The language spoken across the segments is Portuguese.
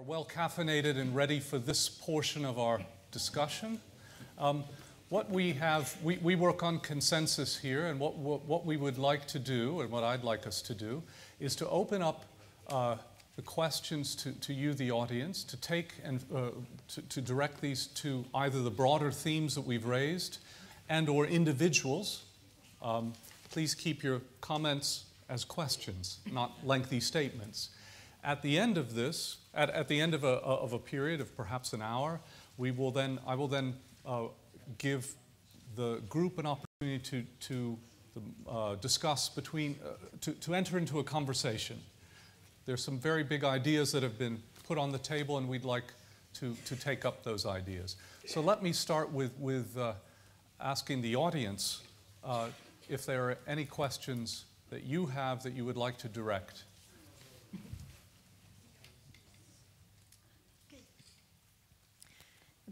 are well caffeinated and ready for this portion of our discussion. Um, what we have, we, we work on consensus here, and what, what, what, we would like to do, and what I'd like us to do, is to open up uh, the questions to, to you, the audience, to take and uh, to, to direct these to either the broader themes that we've raised and or individuals. Um, please keep your comments as questions, not lengthy statements. At the end of this, at, at the end of a, of a period of perhaps an hour, we will then, I will then uh, give the group an opportunity to, to um, uh, discuss between, uh, to, to enter into a conversation. There's some very big ideas that have been put on the table, and we'd like to, to take up those ideas. So let me start with, with uh, asking the audience uh, if there are any questions that you have that you would like to direct.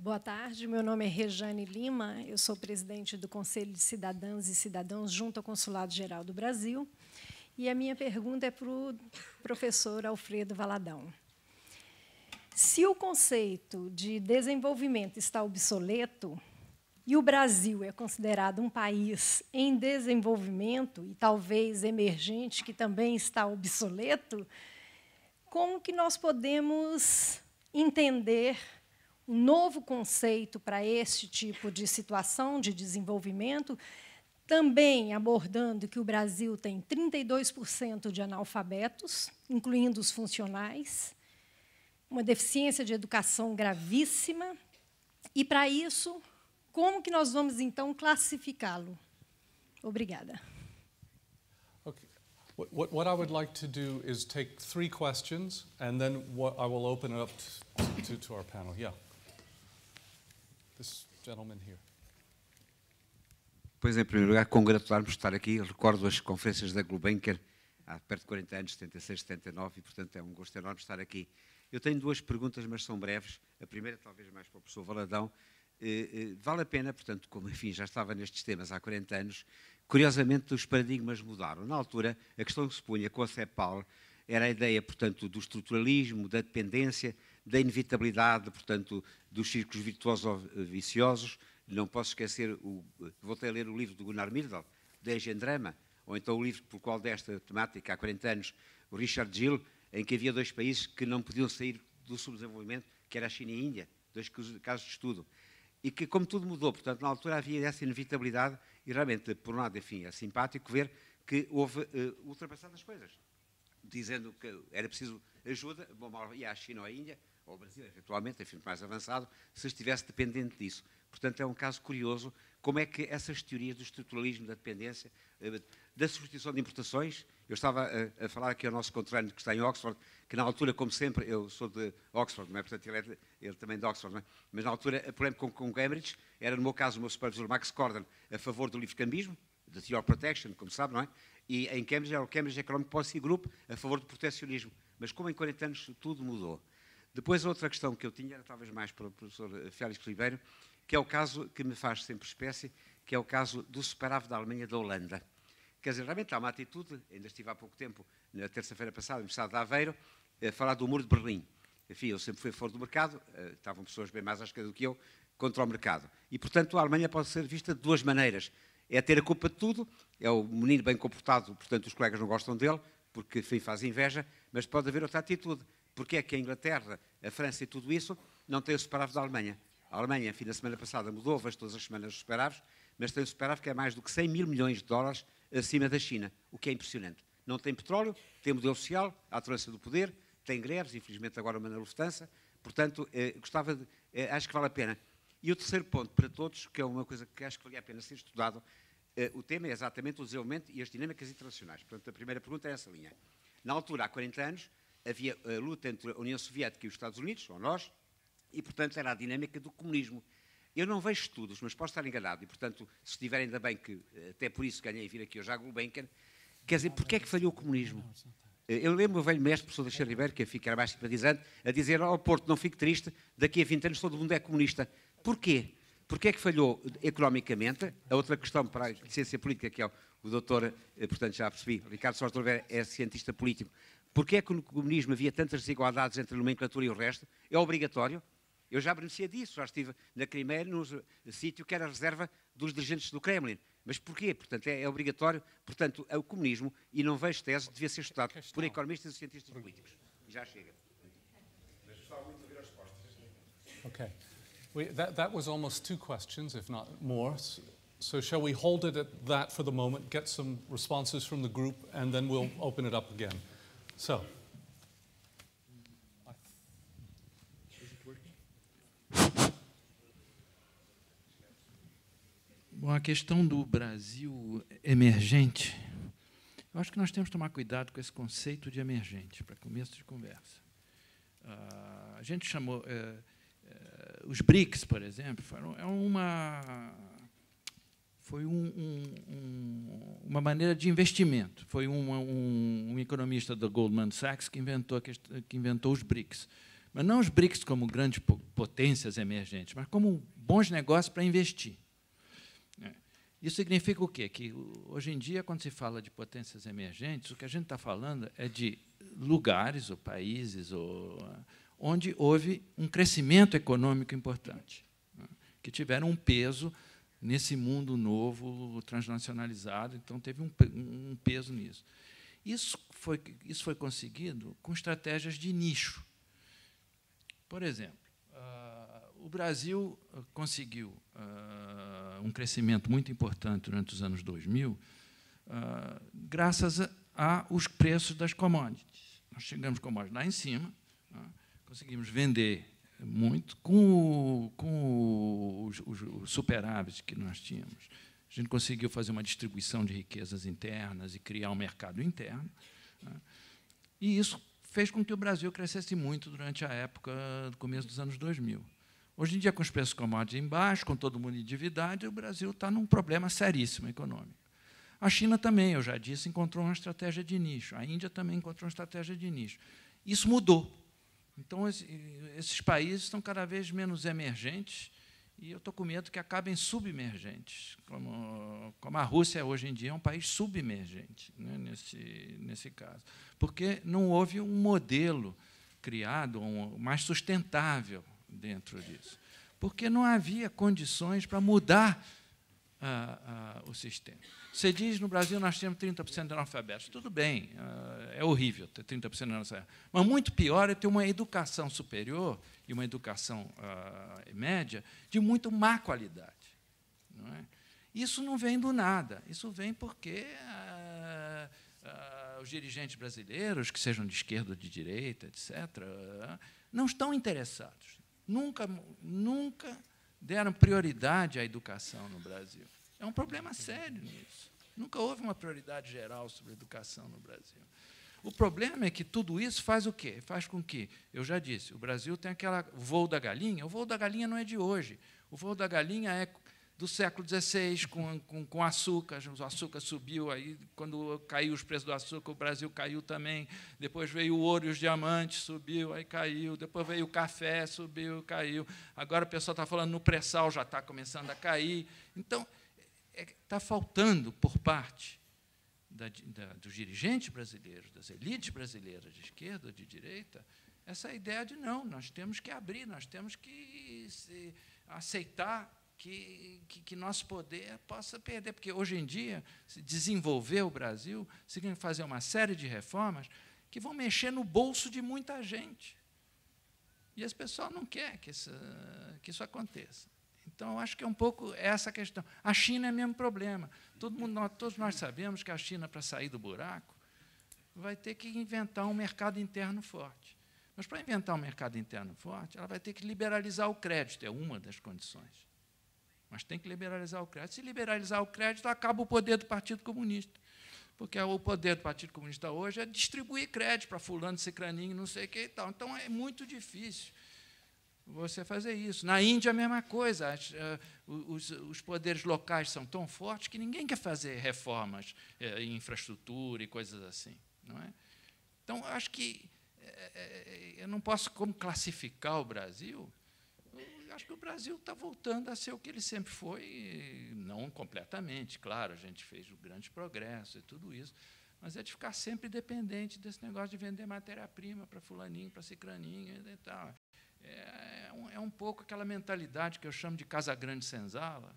Boa tarde, meu nome é Rejane Lima, eu sou presidente do Conselho de Cidadãs e Cidadãos junto ao Consulado Geral do Brasil. E a minha pergunta é para o professor Alfredo Valadão. Se o conceito de desenvolvimento está obsoleto e o Brasil é considerado um país em desenvolvimento e talvez emergente, que também está obsoleto, como que nós podemos entender um novo conceito para este tipo de situação de desenvolvimento, também abordando que o Brasil tem 32% de analfabetos, incluindo os funcionais, uma deficiência de educação gravíssima, e para isso, como que nós vamos então classificá-lo? Obrigada. What, what I would like to do is take three questions, and then what, I will open it up to, to, to our panel. Yeah. Pois, em primeiro lugar, congratular-me por estar aqui. recordo as conferências da GloBanker há perto de 40 anos, 76, 79, e, portanto, é um gosto enorme estar aqui. Eu tenho duas perguntas, mas são breves. A primeira, talvez mais para o professor Valadão. Eh, eh, vale a pena, portanto, como, enfim, já estava nestes temas há 40 anos, curiosamente, os paradigmas mudaram. Na altura, a questão que se punha com a CEPAL era a ideia, portanto, do estruturalismo, da dependência, da inevitabilidade, portanto, dos círculos virtuosos ou viciosos. Não posso esquecer, o, voltei a ler o livro do Gunnar Myrdal, de Engendrama, ou então o livro por qual desta temática, há 40 anos, o Richard Gill, em que havia dois países que não podiam sair do subdesenvolvimento, que era a China e a Índia, dois casos de estudo. E que, como tudo mudou, portanto, na altura havia essa inevitabilidade, e realmente, por um lado, enfim, é simpático ver que houve uh, ultrapassado as coisas, dizendo que era preciso ajuda, bom, ia à China ou à Índia, ou o Brasil, é eventualmente, enfim, mais avançado, se estivesse dependente disso. Portanto, é um caso curioso como é que essas teorias do estruturalismo, da dependência, eh, da substituição de importações, eu estava a, eh, a falar aqui ao nosso conterrâneo que está em Oxford, que na altura, como sempre, eu sou de Oxford, não é? portanto ele, é, ele também é de Oxford, é? mas na altura, por exemplo, com, com Cambridge, era no meu caso o meu supervisor Max Corden a favor do livre-cambismo, da Theor Protection, como sabe, não é? E em Cambridge era o Cambridge Economic Policy Group a favor do protecionismo. Mas como em 40 anos tudo mudou, depois, outra questão que eu tinha era talvez mais para o professor eh, Félix Ribeiro, que é o caso que me faz sempre espécie, que é o caso do separado da Alemanha da Holanda. Quer dizer, realmente há uma atitude, ainda estive há pouco tempo, na terça-feira passada, no Estado de Aveiro, eh, a falar do muro de Berlim. Enfim, eu sempre fui fora do mercado, eh, estavam pessoas bem mais à esquerda do que eu, contra o mercado. E, portanto, a Alemanha pode ser vista de duas maneiras. É ter a culpa de tudo, é o menino bem comportado, portanto, os colegas não gostam dele, porque, enfim, faz inveja, mas pode haver outra atitude porque é que a Inglaterra, a França e tudo isso não têm os superávit da Alemanha? A Alemanha, fim na semana passada mudou-as todas as semanas os superávit, mas tem um superávit que é mais do que 100 mil milhões de dólares acima da China, o que é impressionante. Não tem petróleo, tem modelo social, a atuação do poder, tem greves, infelizmente agora uma na Lufthansa, portanto, eh, gostava de, eh, acho que vale a pena. E o terceiro ponto para todos, que é uma coisa que acho que valia a pena ser estudado, eh, o tema é exatamente o desenvolvimento e as dinâmicas internacionais. Portanto, a primeira pergunta é essa linha. Na altura, há 40 anos, havia a luta entre a União Soviética e os Estados Unidos, ou nós, e, portanto, era a dinâmica do comunismo. Eu não vejo estudos, mas posso estar enganado, e, portanto, se estiver ainda bem que, até por isso ganhei a vir aqui hoje à Gulbenkian, quer dizer, porquê é que falhou o comunismo? Eu lembro o velho mestre, professor da Ribeiro, que era mais simpatizante, a dizer ao oh, Porto, não fique triste, daqui a 20 anos todo mundo é comunista. Porquê? Porquê é que falhou economicamente? A outra questão para a ciência política, que é o, o doutor, eh, portanto já percebi, Ricardo Soares é cientista político, porque é que no comunismo havia tantas desigualdades entre a nomenclatura e o resto? É obrigatório? Eu já beneficia disso, já estive na Crimeia, num sítio que era a reserva dos dirigentes do Kremlin. Mas porquê? Portanto, é, é obrigatório. Portanto, é o comunismo, e não vejo tese, devia ser estudado por economistas e cientistas políticos. Já chega. Mas gostava muito de ouvir as respostas. Ok. We, that, that was almost two questions, if not more. so shall we hold it at that for the moment, get some responses from the group, and then we'll open it up again. So. Bom, a questão do Brasil emergente, eu acho que nós temos que tomar cuidado com esse conceito de emergente, para começo de conversa. Ah, a gente chamou. Eh, eh, os BRICS, por exemplo, foram, é uma foi um, um, uma maneira de investimento. Foi um, um, economista da Goldman Sachs que inventou, que inventou os BRICS. Mas não os BRICS como grandes potências emergentes, mas como bons negócios para investir. É. Isso significa o quê? Que hoje em dia, quando se fala de potências emergentes, o que a gente está falando é de lugares ou países ou, onde houve um crescimento econômico importante, né, que tiveram um peso nesse mundo novo, transnacionalizado, então teve um, um peso nisso. Isso foi, isso foi conseguido com estratégias de nicho. Por exemplo, uh, o Brasil ah, conseguiu uh, um crescimento muito importante durante os anos 2000, uh, graças aos preços das commodities. Nós chegamos com commodities lá em cima, né, conseguimos vender muito com, com os, os, que nós tínhamos. A gente conseguiu fazer uma distribuição de riquezas internas e criar um mercado interno. Né? E isso fez com que o Brasil crescesse muito durante a época do começo dos anos 2000. Hoje em dia, com os preços commodities em baixo, com todo mundo endividado, o Brasil está num problema seríssimo econômico. A China também, eu já disse, encontrou uma estratégia de nicho. A Índia também encontrou uma estratégia de nicho. Isso mudou. Então, esses países estão cada vez menos emergentes e eu estou com medo que acabem submergentes, como, como a Rússia hoje em dia é um país subemergente, né, nesse, nesse caso, porque não houve um modelo criado um, mais sustentável dentro disso, porque não havia condições para mudar ah, ah, o sistema. Você diz, no Brasil nós temos 30% de analfabetos. Tudo bem, ah, é horrível ter 30% de analfabetos. Mas muito pior é ter uma educação superior e uma educação uh, média de muito má qualidade. Não é? Isso não vem do nada, isso vem porque uh, uh, os dirigentes brasileiros, que sejam de esquerda ou de direita, etc., não estão interessados. Nunca, nunca deram prioridade à educação no Brasil. É um problema sério nisso. Nunca houve uma prioridade geral sobre educação no Brasil. O problema é que tudo isso faz o quê? Faz com que, eu já disse, o Brasil tem aquela voo da galinha. O voo da galinha não é de hoje. O voo da galinha é do século XVI, com, com, com açúcar. O açúcar subiu, aí quando caiu os preços do açúcar, o Brasil caiu também. Depois veio o ouro e os diamantes, subiu, aí caiu. Depois veio o café, subiu, caiu. Agora o pessoal está falando no pré-sal, já está começando a cair. Então, é está faltando por parte da, da, dos dirigentes brasileiros, das elites brasileiras de esquerda, de direita, essa ideia de não, nós temos que abrir, nós temos que se, aceitar que, que, que, nosso poder possa perder. Porque hoje em dia, desenvolver o Brasil significa fazer uma série de reformas que vão mexer no bolso de muita gente. E as pessoas não querem que isso, que isso aconteça. Então, eu acho que é um pouco essa questão. A China é o mesmo problema. Todo mundo, nós, todos nós sabemos que a China, para sair do buraco, vai ter que inventar um mercado interno forte. Mas, para inventar um mercado interno forte, ela vai ter que liberalizar o crédito, é uma das condições. Mas tem que liberalizar o crédito. Se liberalizar o crédito, acaba o poder do Partido Comunista. Porque o poder do Partido Comunista hoje é distribuir crédito para fulano, cicraninho, não sei o que e tal. Então, é muito difícil você fazer isso. Na Índia, a mesma coisa. As, eh, os, os, poderes locais são tão fortes que ninguém quer fazer reformas eh, em infraestrutura e coisas assim. Não é? Então, acho que eh, eu não posso como classificar o Brasil. Eu acho que o Brasil está voltando a ser o que ele sempre foi, não completamente, claro, a gente fez um grande progresso e tudo isso, mas é de ficar sempre dependente desse negócio de vender matéria-prima para fulaninho, para cicraninho e tal. É, é, um, é um pouco aquela mentalidade que eu chamo de Casa Grande Senzala,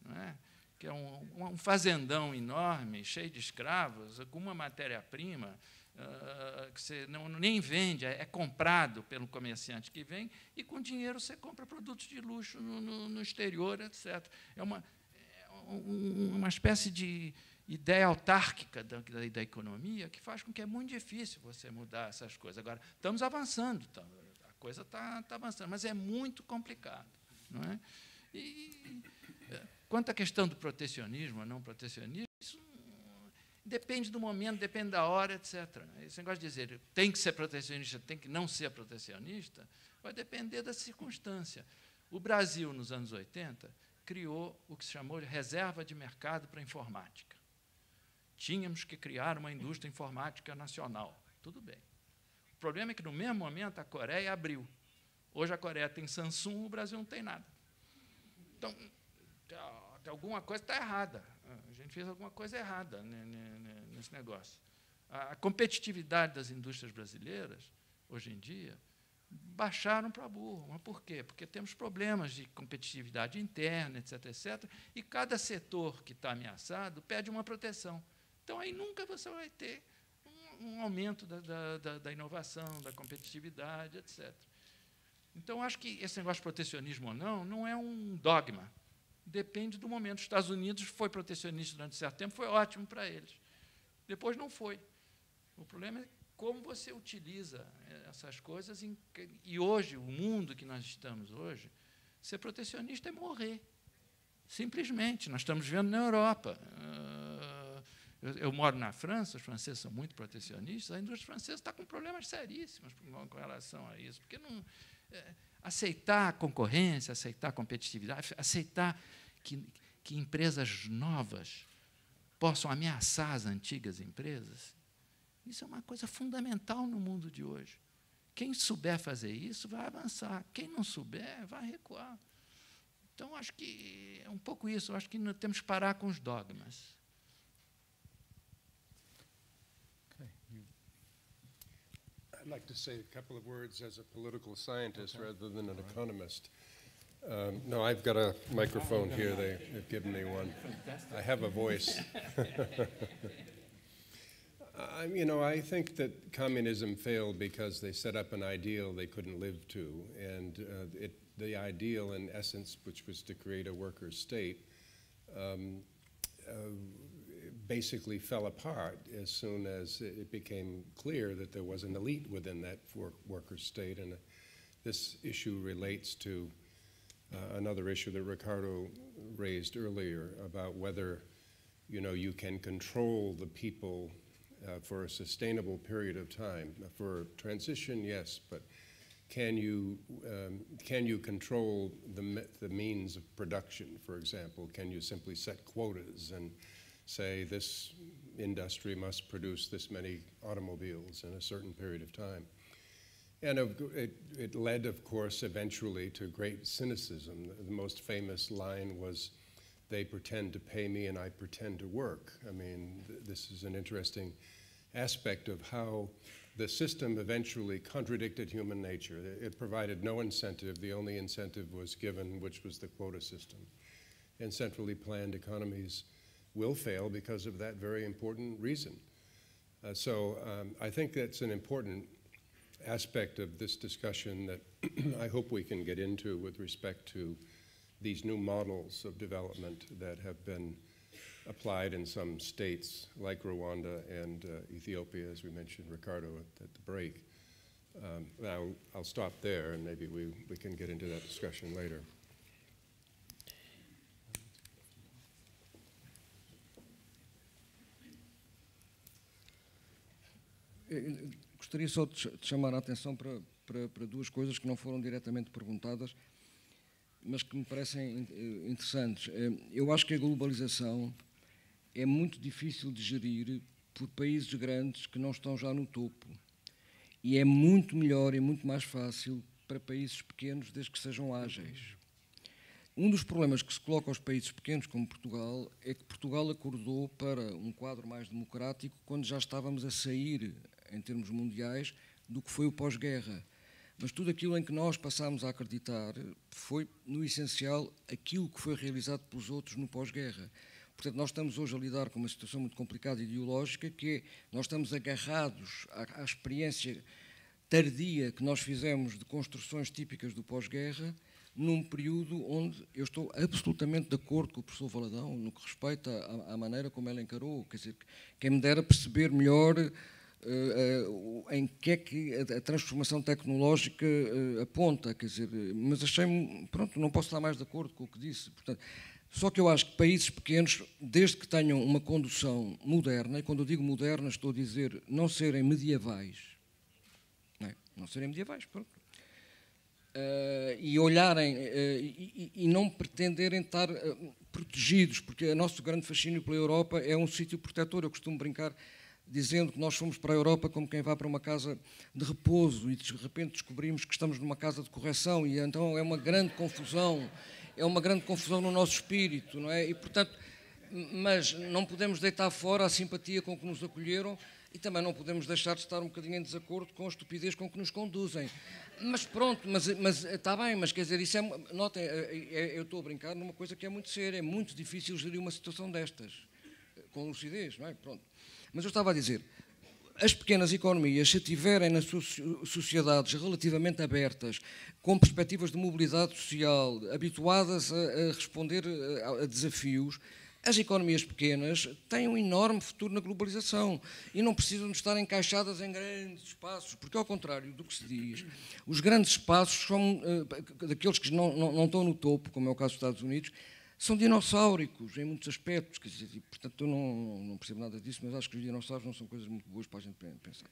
não é? que é um, um, fazendão enorme, cheio de escravos, alguma matéria-prima uh, que você não, nem vende, é, é, comprado pelo comerciante que vem, e com dinheiro você compra produtos de luxo no, no, no exterior, etc. É uma, é uma espécie de ideia autárquica da, da, da economia que faz com que é muito difícil você mudar essas coisas. Agora, estamos avançando. Estamos, coisa está tá avançando, mas é muito complicado. Não é? E, é, quanto à questão do protecionismo ou não protecionismo, isso depende do momento, depende da hora, etc. Né? Esse negócio de dizer tem que ser protecionista, tem que não ser protecionista, vai depender da circunstância. O Brasil, nos anos 80, criou o que se chamou de reserva de mercado para a informática. Tínhamos que criar uma indústria informática nacional. Tudo bem problema é que, no mesmo momento, a Coreia abriu. Hoje a Coreia tem Samsung, o Brasil não tem nada. Então, alguma coisa está errada. A gente fez alguma coisa errada nesse negócio. A competitividade das indústrias brasileiras, hoje em dia, baixaram para burro. Mas por quê? Porque temos problemas de competitividade interna, etc., etc., e cada setor que está ameaçado pede uma proteção. Então, aí nunca você vai ter um aumento da, da, da inovação, da competitividade, etc. Então, acho que esse negócio de protecionismo ou não, não é um dogma. Depende do momento. Os Estados Unidos foi protecionista durante certo tempo, foi ótimo para eles. Depois não foi. O problema é como você utiliza eh, essas coisas. Em, e hoje, o mundo que nós estamos hoje, ser protecionista é morrer. Simplesmente. Nós estamos vendo na Europa. Uh, eu, eu, moro na França, os franceses são muito protecionistas, a indústria francesa está com problemas seríssimos com, com relação a isso, porque não é, aceitar a concorrência, aceitar a competitividade, aceitar que, que empresas novas possam ameaçar as antigas empresas, isso é uma coisa fundamental no mundo de hoje. Quem souber fazer isso vai avançar, quem não souber vai recuar. Então, acho que é um pouco isso. Acho que temos que parar com os dogmas. I'd like to say a couple of words as a political scientist okay. rather than an right. economist. Um, no, I've got a microphone here. They, have given me one. I have a voice. I, you know, I think that communism failed because they set up an ideal they couldn't live to. And uh, it, the ideal, in essence, which was to create a workers' state, um, uh, basically fell apart as soon as it became clear that there was an elite within that work worker state. And uh, this issue relates to uh, another issue that Ricardo raised earlier about whether you know you can control the people uh, for a sustainable period of time. For transition, yes, but can you um, can you control the the means of production? For example, can you simply set quotas and say this industry must produce this many automobiles in a certain period of time. And it, it led, of course, eventually to great cynicism. The, most famous line was, they pretend to pay me and I pretend to work. I mean, th this is an interesting aspect of how the system eventually contradicted human nature. It, it provided no incentive. The only incentive was given, which was the quota system. And centrally planned economies will fail because of that very important reason. Uh, so um, I think that's an important aspect of this discussion that I hope we can get into with respect to these new models of development that have been applied in some states like Rwanda and uh, Ethiopia, as we mentioned, Ricardo, at, at the break. Um, I'll, I'll stop there and maybe we, we can get into that discussion later. gostaria só de chamar a atenção para, para, para, duas coisas que não foram diretamente perguntadas, mas que me parecem eh, interessantes. Eh, eu acho que a globalização é muito difícil de gerir por países grandes que não estão já no topo. E é muito melhor e muito mais fácil para países pequenos, desde que sejam ágeis. Um dos problemas que se coloca aos países pequenos, como Portugal, é que Portugal acordou para um quadro mais democrático quando já estávamos a sair em termos mundiais do que foi o pós-guerra. Mas tudo aquilo em que nós passámos a acreditar foi, no essencial, aquilo que foi realizado pelos outros no pós-guerra. Portanto, nós estamos hoje a lidar com uma situação muito complicada e ideológica, que é, nós estamos agarrados à, à experiência tardia que nós fizemos de construções típicas do pós-guerra, num período onde eu estou absolutamente de acordo com o professor Valadão no que respeita à, à maneira como ela encarou, quer dizer, quem me dera perceber melhor Uh, uh, em que é que a, a transformação tecnológica uh, aponta, quer dizer, mas achei-me, pronto, não posso estar mais de acordo com o que disse. Portanto, só que eu acho que países pequenos, desde que tenham uma condução moderna, e quando eu digo moderna estou a dizer não serem medievais, não, é? não serem medievais, pronto. e olharem e, e, não pretenderem estar protegidos, porque o nosso grande fascínio pela Europa é um sítio protetor. Eu costumo brincar dizendo que nós fomos para a Europa como quem vai para uma casa de repouso e de repente descobrimos que estamos numa casa de correção e então é uma grande confusão, é uma grande confusão no nosso espírito, não é? E portanto, mas não podemos deitar fora a simpatia com que nos acolheram e também não podemos deixar de estar um bocadinho em desacordo com a estupidez com que nos conduzem. Mas pronto, mas, mas está eh, bem, mas quer dizer, isso é. Notem, eh, eh, eu estou a brincar numa coisa que é muito séria, é muito difícil gerir uma situação destas, com lucidez, não é? Pronto. Mas eu estava a dizer, as pequenas economias, se tiverem nas sociedades relativamente abertas, com perspectivas de mobilidade social, habituadas a, responder a desafios, as economias pequenas têm um enorme futuro na globalização e não precisam de estar encaixadas em grandes espaços, porque, ao contrário do que se diz, os grandes espaços são uh, daqueles que não, não, não estão no topo, como é o caso dos Estados Unidos, são dinossaúricos em muitos aspectos, quer dizer, e, portanto eu não, não, percebo nada disso, mas acho que os dinossauros não são coisas muito boas para a gente pensar.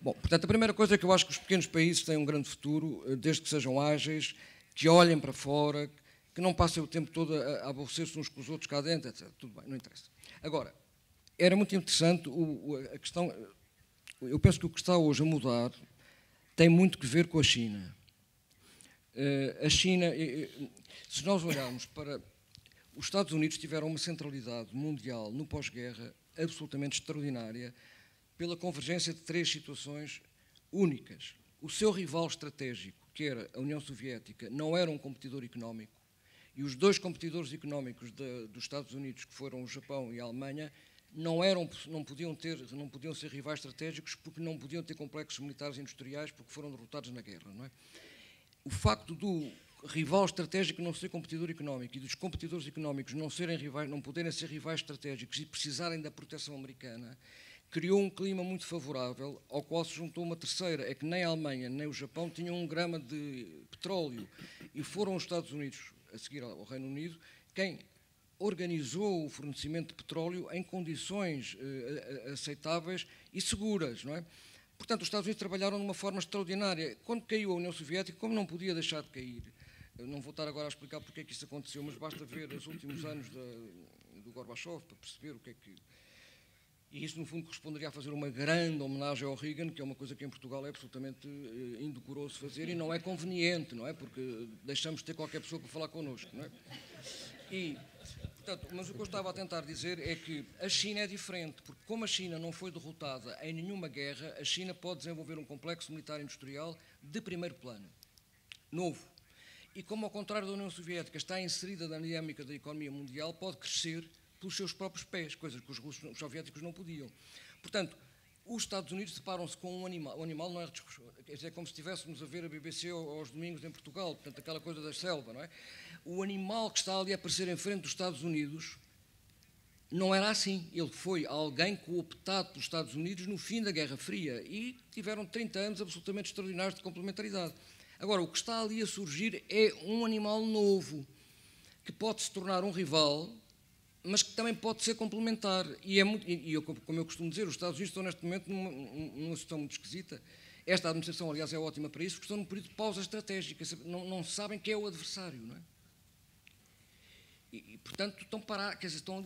Bom, portanto, a primeira coisa é que eu acho que os pequenos países têm um grande futuro, eh, desde que sejam ágeis, que olhem para fora, que não passem o tempo todo a, a aborrecer-se uns com os outros cá dentro, etc. Tudo bem, não interessa. Agora, era muito interessante o, a questão. Eh, eu penso que o que está hoje a mudar tem muito que ver com a China. Eh, a China, eh, eh, se nós olharmos para. Os Estados Unidos tiveram uma centralidade mundial no pós-guerra absolutamente extraordinária pela convergência de três situações únicas. O seu rival estratégico, que era a União Soviética, não era um competidor económico, e os dois competidores económicos de, dos Estados Unidos, que foram o Japão e a Alemanha, não, eram, não, podiam ter, não podiam ser rivais estratégicos porque não podiam ter complexos militares e industriais porque foram derrotados na guerra. Não é? o facto do rival estratégico não ser competidor económico e dos competidores económicos não serem rivais, não poderem ser rivais estratégicos e precisarem da proteção americana, criou um clima muito favorável, ao qual se juntou uma terceira, é que nem a Alemanha nem o Japão tinham um grama de petróleo e foram os Estados Unidos, a seguir ao Reino Unido, quem organizou o fornecimento de petróleo em condições eh, aceitáveis e seguras, não é? Portanto, os Estados Unidos trabalharam de uma forma extraordinária. Quando caiu a União Soviética, como não podia deixar de cair, Eu não vou estar agora a explicar porque é que isso aconteceu, mas basta ver os últimos anos da, do Gorbachev para perceber o que é que. E isso, no fundo, corresponderia a fazer uma grande homenagem ao Reagan, que é uma coisa que em Portugal é absolutamente eh, indecoroso fazer e não é conveniente, não é? Porque deixamos de ter qualquer pessoa para falar connosco, não é? E Portanto, mas o que eu estava a tentar dizer é que a China é diferente, porque como a China não foi derrotada em nenhuma guerra, a China pode desenvolver um complexo militar industrial de primeiro plano, novo. E como, ao contrário da União Soviética, está inserida na dinâmica da economia mundial, pode crescer pelos seus próprios pés, coisas que os, russos, os soviéticos não podiam. Portanto, os Estados Unidos deparam-se com um animal. O animal não é. é como se estivéssemos a ver a BBC aos domingos em Portugal, portanto, aquela coisa da selva, não é? O animal que está ali a aparecer em frente dos Estados Unidos não era assim. Ele foi alguém cooptado pelos Estados Unidos no fim da Guerra Fria e tiveram 30 anos absolutamente extraordinários de complementaridade. Agora, o que está ali a surgir é um animal novo que pode se tornar um rival mas que também pode ser complementar. E, é muito, e eu, como eu costumo dizer, os Estados Unidos estão neste momento numa, numa situação muito esquisita. Esta administração, aliás, é ótima para isso, porque estão num período de pausa estratégica, não, não sabem quem é o adversário, não é? E, e portanto, estão parados, quer dizer, estão...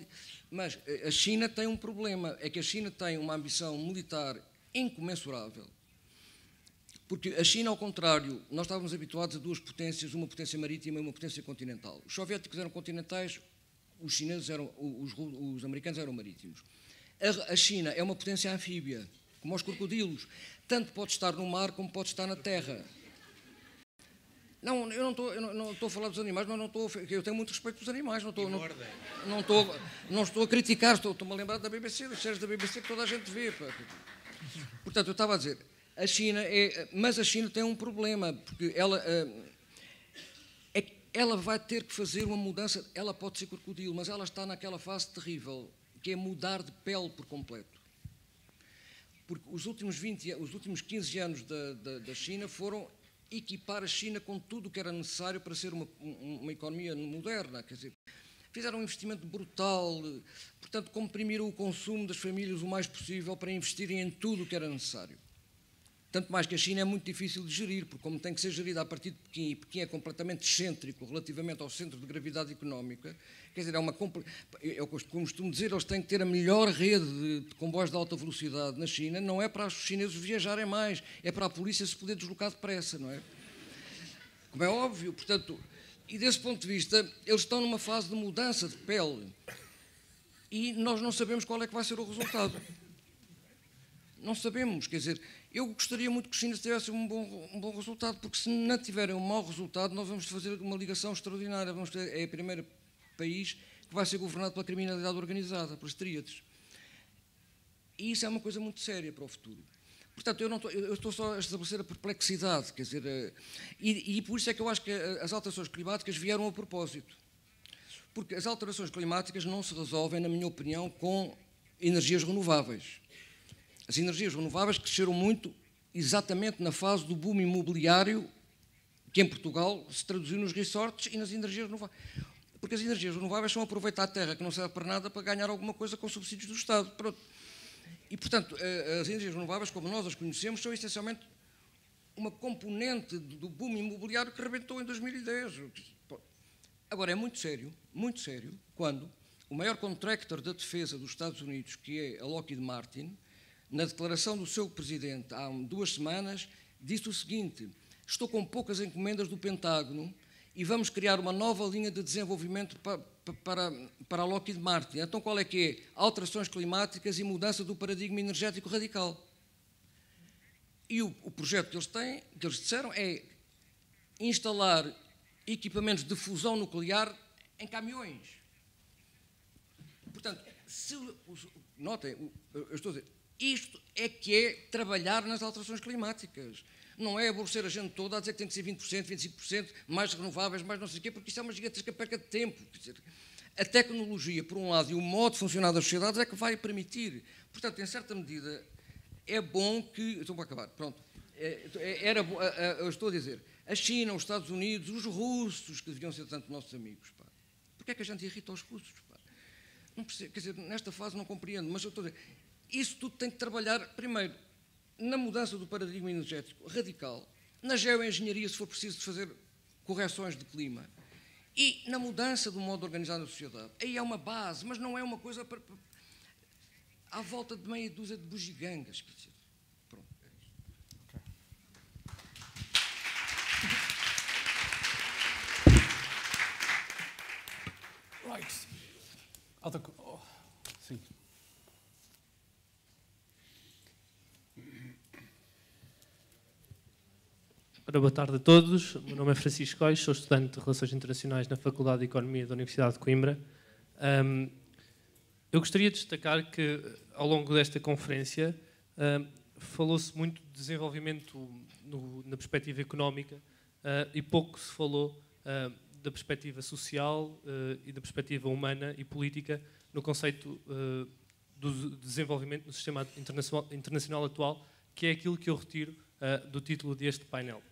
Mas eh, a China tem um problema, é que a China tem uma ambição militar incomensurável, porque a China, ao contrário, nós estávamos habituados a duas potências, uma potência marítima e uma potência continental. Os soviéticos eram continentais, os chineses eram, os, os americanos eram marítimos. A, a China é uma potência anfíbia, como os crocodilos. Tanto pode estar no mar como pode estar na terra. Não, eu não estou, eu não, estou a falar dos animais, mas não estou, eu tenho muito respeito pelos animais, não estou, não, não estou, não estou a criticar, estou, estou-me a lembrar da BBC, dos séries da BBC que toda a gente vê. Pá. Portanto, eu estava a dizer, a China é, mas a China tem um problema, porque ela, eh, ela vai ter que fazer uma mudança. Ela pode ser crocodilo, mas ela está naquela fase terrível, que é mudar de pele por completo. Porque os últimos, 20, os últimos 15 anos da, da, da China foram equipar a China com tudo o que era necessário para ser uma, uma economia moderna. Quer dizer, fizeram um investimento brutal, portanto, comprimiram o consumo das famílias o mais possível para investirem em tudo o que era necessário. Tanto mais que a China é muito difícil de gerir, porque como tem que ser gerida a partir de Pequim, e Pequim é completamente excêntrico relativamente ao centro de gravidade económica, quer dizer, é uma... É eu costumo dizer, eles têm que ter a melhor rede de comboios de alta velocidade na China, não é para os chineses viajarem mais, é para a polícia se poder deslocar depressa, não é? Como é óbvio, portanto... E desse ponto de vista, eles estão numa fase de mudança de pele e nós não sabemos qual é que vai ser o resultado. Não sabemos, quer dizer, eu gostaria muito que os China tivessem um bom, um bom resultado, porque se não tiverem um mau resultado, nós vamos fazer uma ligação extraordinária. Vamos ter, é o primeiro país que vai ser governado pela criminalidade organizada, pelas tríades. E isso é uma coisa muito séria para o futuro. Portanto, eu, estou, eu estou só a estabelecer a perplexidade, quer dizer, eh, e, e por isso é que eu acho que eh, as alterações climáticas vieram a propósito. Porque as alterações climáticas não se resolvem, na minha opinião, com energias renováveis as energias renováveis cresceram muito exatamente na fase do boom imobiliário que em Portugal se traduziu nos resorts e nas energias renováveis. Porque as energias renováveis são aproveitar a terra que não serve para nada para ganhar alguma coisa com subsídios do Estado. Pronto. E, portanto, eh, as energias renováveis, como nós as conhecemos, são essencialmente uma componente do boom imobiliário que rebentou em 2010. Agora, é muito sério, muito sério, quando o maior contractor da defesa dos Estados Unidos, que é a Lockheed Martin, na declaração do seu presidente há duas semanas, disse o seguinte: Estou com poucas encomendas do Pentágono e vamos criar uma nova linha de desenvolvimento para, para, para a Lockheed Martin. Então, qual é que é? Alterações climáticas e mudança do paradigma energético radical. E o, o projeto que eles têm, que eles disseram, é instalar equipamentos de fusão nuclear em caminhões. Portanto, se, notem, eu estou a dizer, isto é que é trabalhar nas alterações climáticas. Não é aborrecer a gente toda a dizer que tem que ser 20%, 25%, mais renováveis, mais não sei o quê, porque isso é uma gigantesca perca de tempo. Quer dizer, a tecnologia, por um lado, e o modo de funcionar das sociedades é que vai permitir. Portanto, em certa medida, é bom que. Estou então para acabar, pronto. É, é, era, eu estou a dizer, a China, os Estados Unidos, os russos, que deviam ser tanto nossos amigos, pá. Porquê é que a gente irrita os russos, pá? Não percebo, quer dizer, nesta fase não compreendo, mas eu estou a dizer, isso tudo tem que trabalhar, primeiro, na mudança do paradigma energético radical, na geoengenharia, se for preciso fazer correções de clima, e na mudança do modo organizado da sociedade. Aí é uma base, mas não é uma coisa para, para, à volta de meia dúzia de bugigangas. Quer dizer. Pronto, é Right. Other, Ora, boa tarde a todos. O meu nome é Francisco Góis, sou estudante de Relações Internacionais na Faculdade de Economia da Universidade de Coimbra. Um, eu gostaria de destacar que, ao longo desta conferência, um, falou-se muito de desenvolvimento no, na perspectiva económica uh, e pouco se falou uh, da perspectiva social uh, e da perspectiva humana e política no conceito do desenvolvimento no sistema internacional, internacional, atual, que é aquilo que eu retiro do título deste painel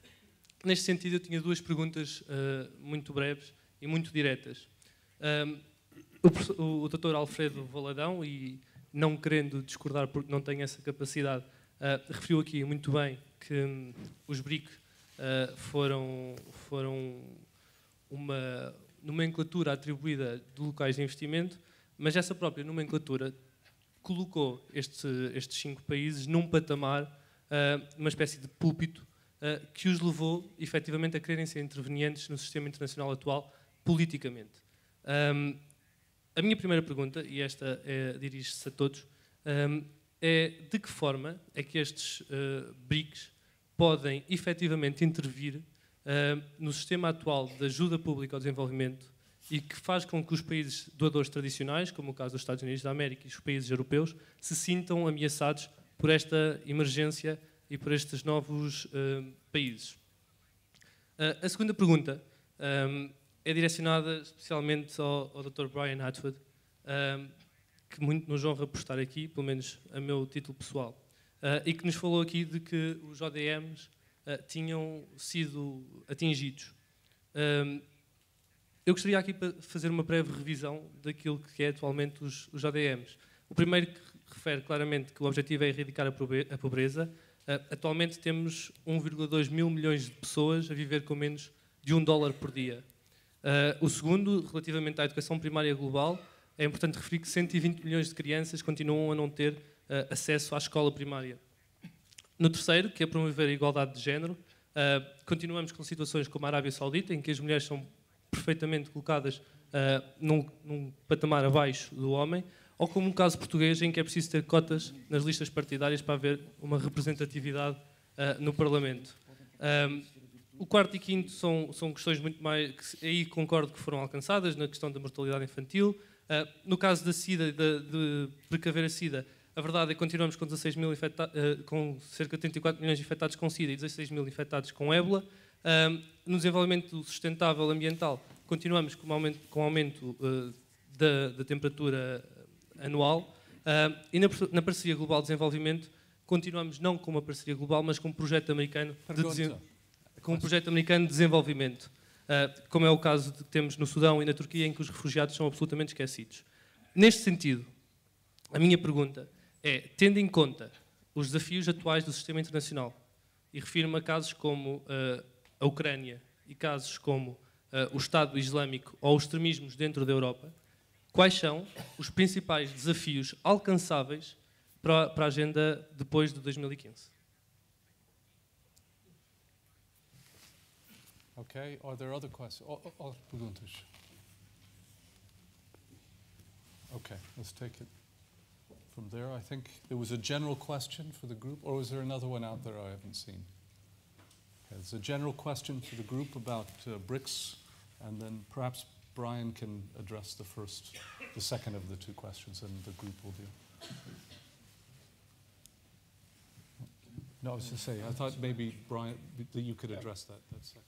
que neste sentido eu tinha duas perguntas uh, muito breves e muito diretas. Um, o, o Dr. Alfredo Valadão, e não querendo discordar porque não tenho essa capacidade, uh, referiu aqui muito bem que um, os BRIC uh, ah, foram, foram uma nomenclatura atribuída de locais de investimento, mas essa própria nomenclatura colocou este, estes cinco países num patamar, uh, uma espécie de púlpito eh, que os levou, efetivamente, a quererem ser intervenientes no sistema internacional atual politicamente. Um, a minha primeira pergunta, e esta é, dirige-se a todos, um, é de que forma é que estes uh, BRICS podem efetivamente intervir uh, no sistema atual de ajuda pública ao desenvolvimento e que faz com que os países doadores tradicionais, como o caso dos Estados Unidos da América e os países europeus, se sintam ameaçados por esta emergência e por estes novos uh, países. Uh, a segunda pergunta um, é direcionada especialmente ao, ao Dr. Brian Atwood, um, que muito nos honra por estar aqui, pelo menos a meu título pessoal, uh, e que nos falou aqui de que os ODMs ah, tinham sido atingidos. Um, eu gostaria aqui de fazer uma breve revisão daquilo que é atualmente os, os ODMs. O primeiro que refere claramente que o objetivo é erradicar a pobreza ah, atualmente temos 1,2 mil milhões de pessoas a viver com menos de um dólar por dia. Ah, o segundo, relativamente à educação primária global, é importante referir que 120 milhões de crianças continuam a não ter ah, acesso à escola primária. No terceiro, que é promover a igualdade de género, continuamos com situações como a Arábia Saudita, em que as mulheres são perfeitamente colocadas num, num patamar abaixo do homem, ou como o caso português, em que é preciso ter cotas nas listas partidárias para haver uma representatividade uh, no Parlamento. Um, o quarto e quinto são, são questões muito mais. Que aí concordo que foram alcançadas, na questão da mortalidade infantil. Uh, no caso da SIDA, de, de precaver a SIDA, a verdade é que continuamos com, 16 mil infectados, uh, ah, com cerca de 34 milhões de infectados com SIDA e 16 mil infectados com ébola. Um, no desenvolvimento sustentável ambiental, continuamos com o aumento, com aumento uh, da, da, temperatura anual. Uh, e na, na, Parceria Global de Desenvolvimento, continuamos não com uma parceria global, mas com um projeto americano, de, com um projeto americano de desenvolvimento, uh, como é o caso que temos no Sudão e na Turquia, em que os refugiados são absolutamente esquecidos. Neste sentido, a minha pergunta é, tendo em conta os desafios atuais do sistema internacional, e refiro-me a casos como uh, a Ucrânia e casos como uh, o Estado Islâmico ou os extremismos dentro da Europa, quais são os principais desafios alcançáveis para a agenda depois de 2015? Okay, are there other questions? Outras oh, oh, oh, perguntas? Okay, let's take it from there. I think there was a general question for the group, or was there another one out there I haven't seen? Okay, there's a general question for the group about uh, BRICS, and then perhaps Brian can address the first, the second of the two questions, and the group will do. No, I was just saying, I thought maybe Brian, that you could address that, that second.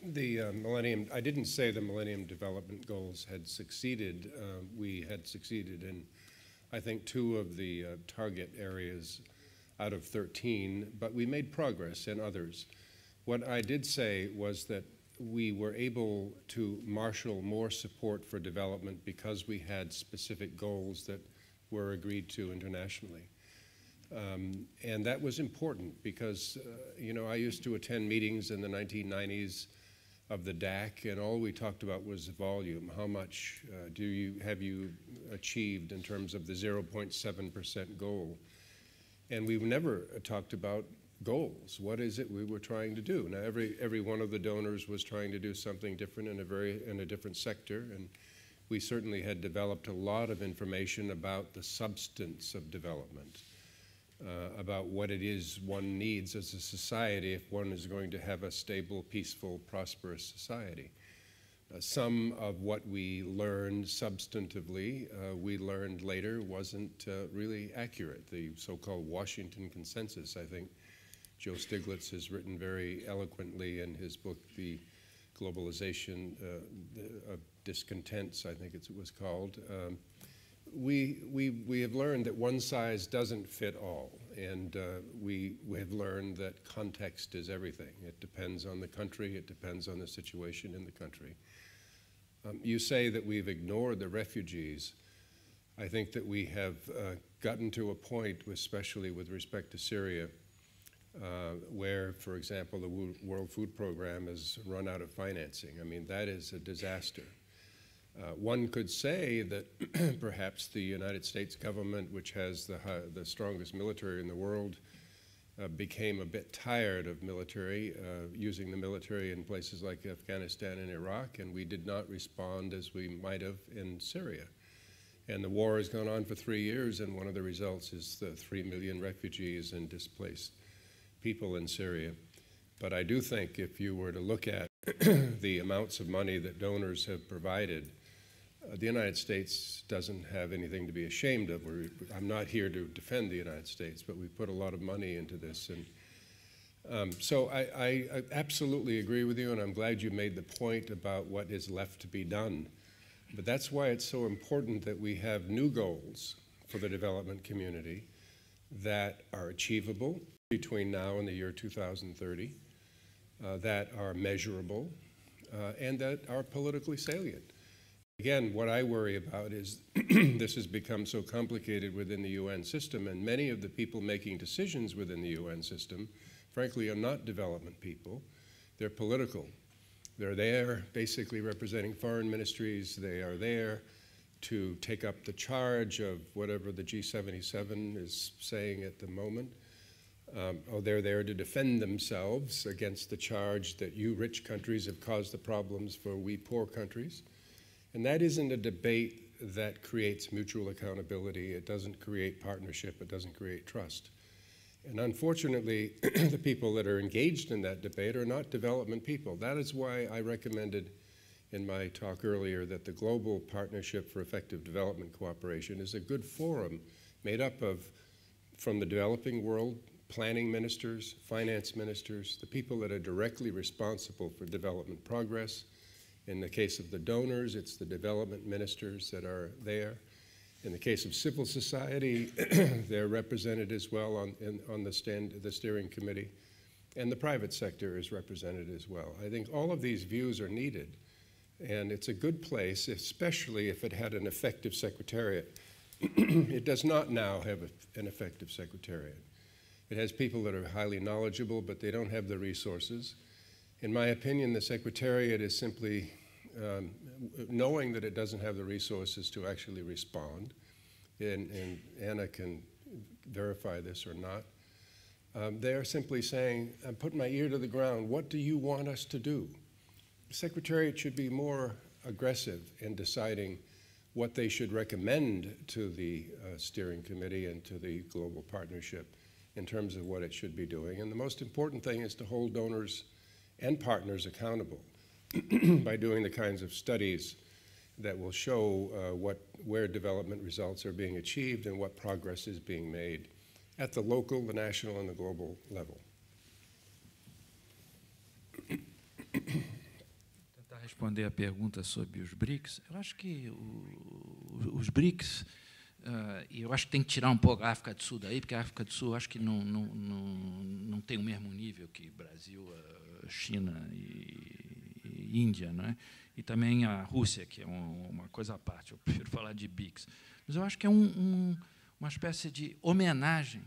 One. The uh, Millennium, I didn't say the Millennium Development Goals had succeeded. Uh, we had succeeded in, I think, two of the uh, target areas out of 13, but we made progress in others. What I did say was that we were able to marshal more support for development because we had specific goals that were agreed to internationally. Um, and that was important because, uh, you know, I used to attend meetings in the 1990s of the DAC, and all we talked about was volume. How much uh, do you have you achieved in terms of the 0.7% goal? And we've never talked about goals. What is it we were trying to do? Now, every, every one of the donors was trying to do something different in a, very, in a different sector, and we certainly had developed a lot of information about the substance of development, uh, about what it is one needs as a society if one is going to have a stable, peaceful, prosperous society. Uh, some of what we learned substantively, uh, we learned later wasn't uh, really accurate. The so called Washington Consensus, I think, Joe Stiglitz has written very eloquently in his book, The Globalization uh, of Discontents, I think it was called. Um, we, we, we have learned that one size doesn't fit all, and uh, we, we have learned that context is everything. It depends on the country, it depends on the situation in the country. Um, you say that we've ignored the refugees. I think that we have uh, gotten to a point, especially with respect to Syria, uh, where, for example, the World Food Program has run out of financing. I mean, that is a disaster. Uh, one could say that perhaps the United States government, which has the, the strongest military in the world, uh, became a bit tired of military, uh, using the military in places like Afghanistan and Iraq, and we did not respond as we might have in Syria. And the war has gone on for three years, and one of the results is the three million refugees and displaced people in Syria. But I do think if you were to look at the amounts of money that donors have provided, uh, the United States doesn't have anything to be ashamed of. We're, I'm not here to defend the United States, but we put a lot of money into this. And um, so I, I, I, absolutely agree with you, and I'm glad you made the point about what is left to be done. But that's why it's so important that we have new goals for the development community that are achievable, between now and the year 2030 uh, that are measurable uh, and that are politically salient. Again, what I worry about is this has become so complicated within the UN system, and many of the people making decisions within the UN system, frankly, are not development people. They're political. They're there basically representing foreign ministries. They are there to take up the charge of whatever the G77 is saying at the moment. Um, oh, they're there to defend themselves against the charge that you rich countries have caused the problems for we poor countries. And that isn't a debate that creates mutual accountability. It doesn't create partnership. It doesn't create trust. And unfortunately, the people that are engaged in that debate are not development people. That is why I recommended in my talk earlier that the Global Partnership for Effective Development Cooperation is a good forum made up of, from the developing world, planning ministers, finance ministers, the people that are directly responsible for development progress. In the case of the donors, it's the development ministers that are there. In the case of civil society, they're represented as well on, in, on the, stand, the steering committee. And the private sector is represented as well. I think all of these views are needed. And it's a good place, especially if it had an effective secretariat. it does not now have a, an effective secretariat. It has people that are highly knowledgeable, but they don't have the resources. In my opinion, the Secretariat is simply um, knowing that it doesn't have the resources to actually respond, and, and Anna can verify this or not. Um, they are simply saying, I'm putting my ear to the ground, what do you want us to do? The Secretariat should be more aggressive in deciding what they should recommend to the uh, steering committee and to the global partnership in terms of what it should be doing. And the most important thing is to hold donors and partners accountable by doing the kinds of studies that will show uh, what, where development results are being achieved and what progress is being made at the local, the national, and the global level. responder a pergunta sobre os BRICS. Eu acho que o, os BRICS Uh, e eu acho que tem que tirar um pouco a África do Sul daí, porque a África do Sul acho que não, não, não, não tem o mesmo nível que Brasil, ah, China e, e Índia, não é? e também a Rússia, que é um, uma coisa à parte, eu prefiro falar de BICS. Mas eu acho que é um, um, uma espécie de homenagem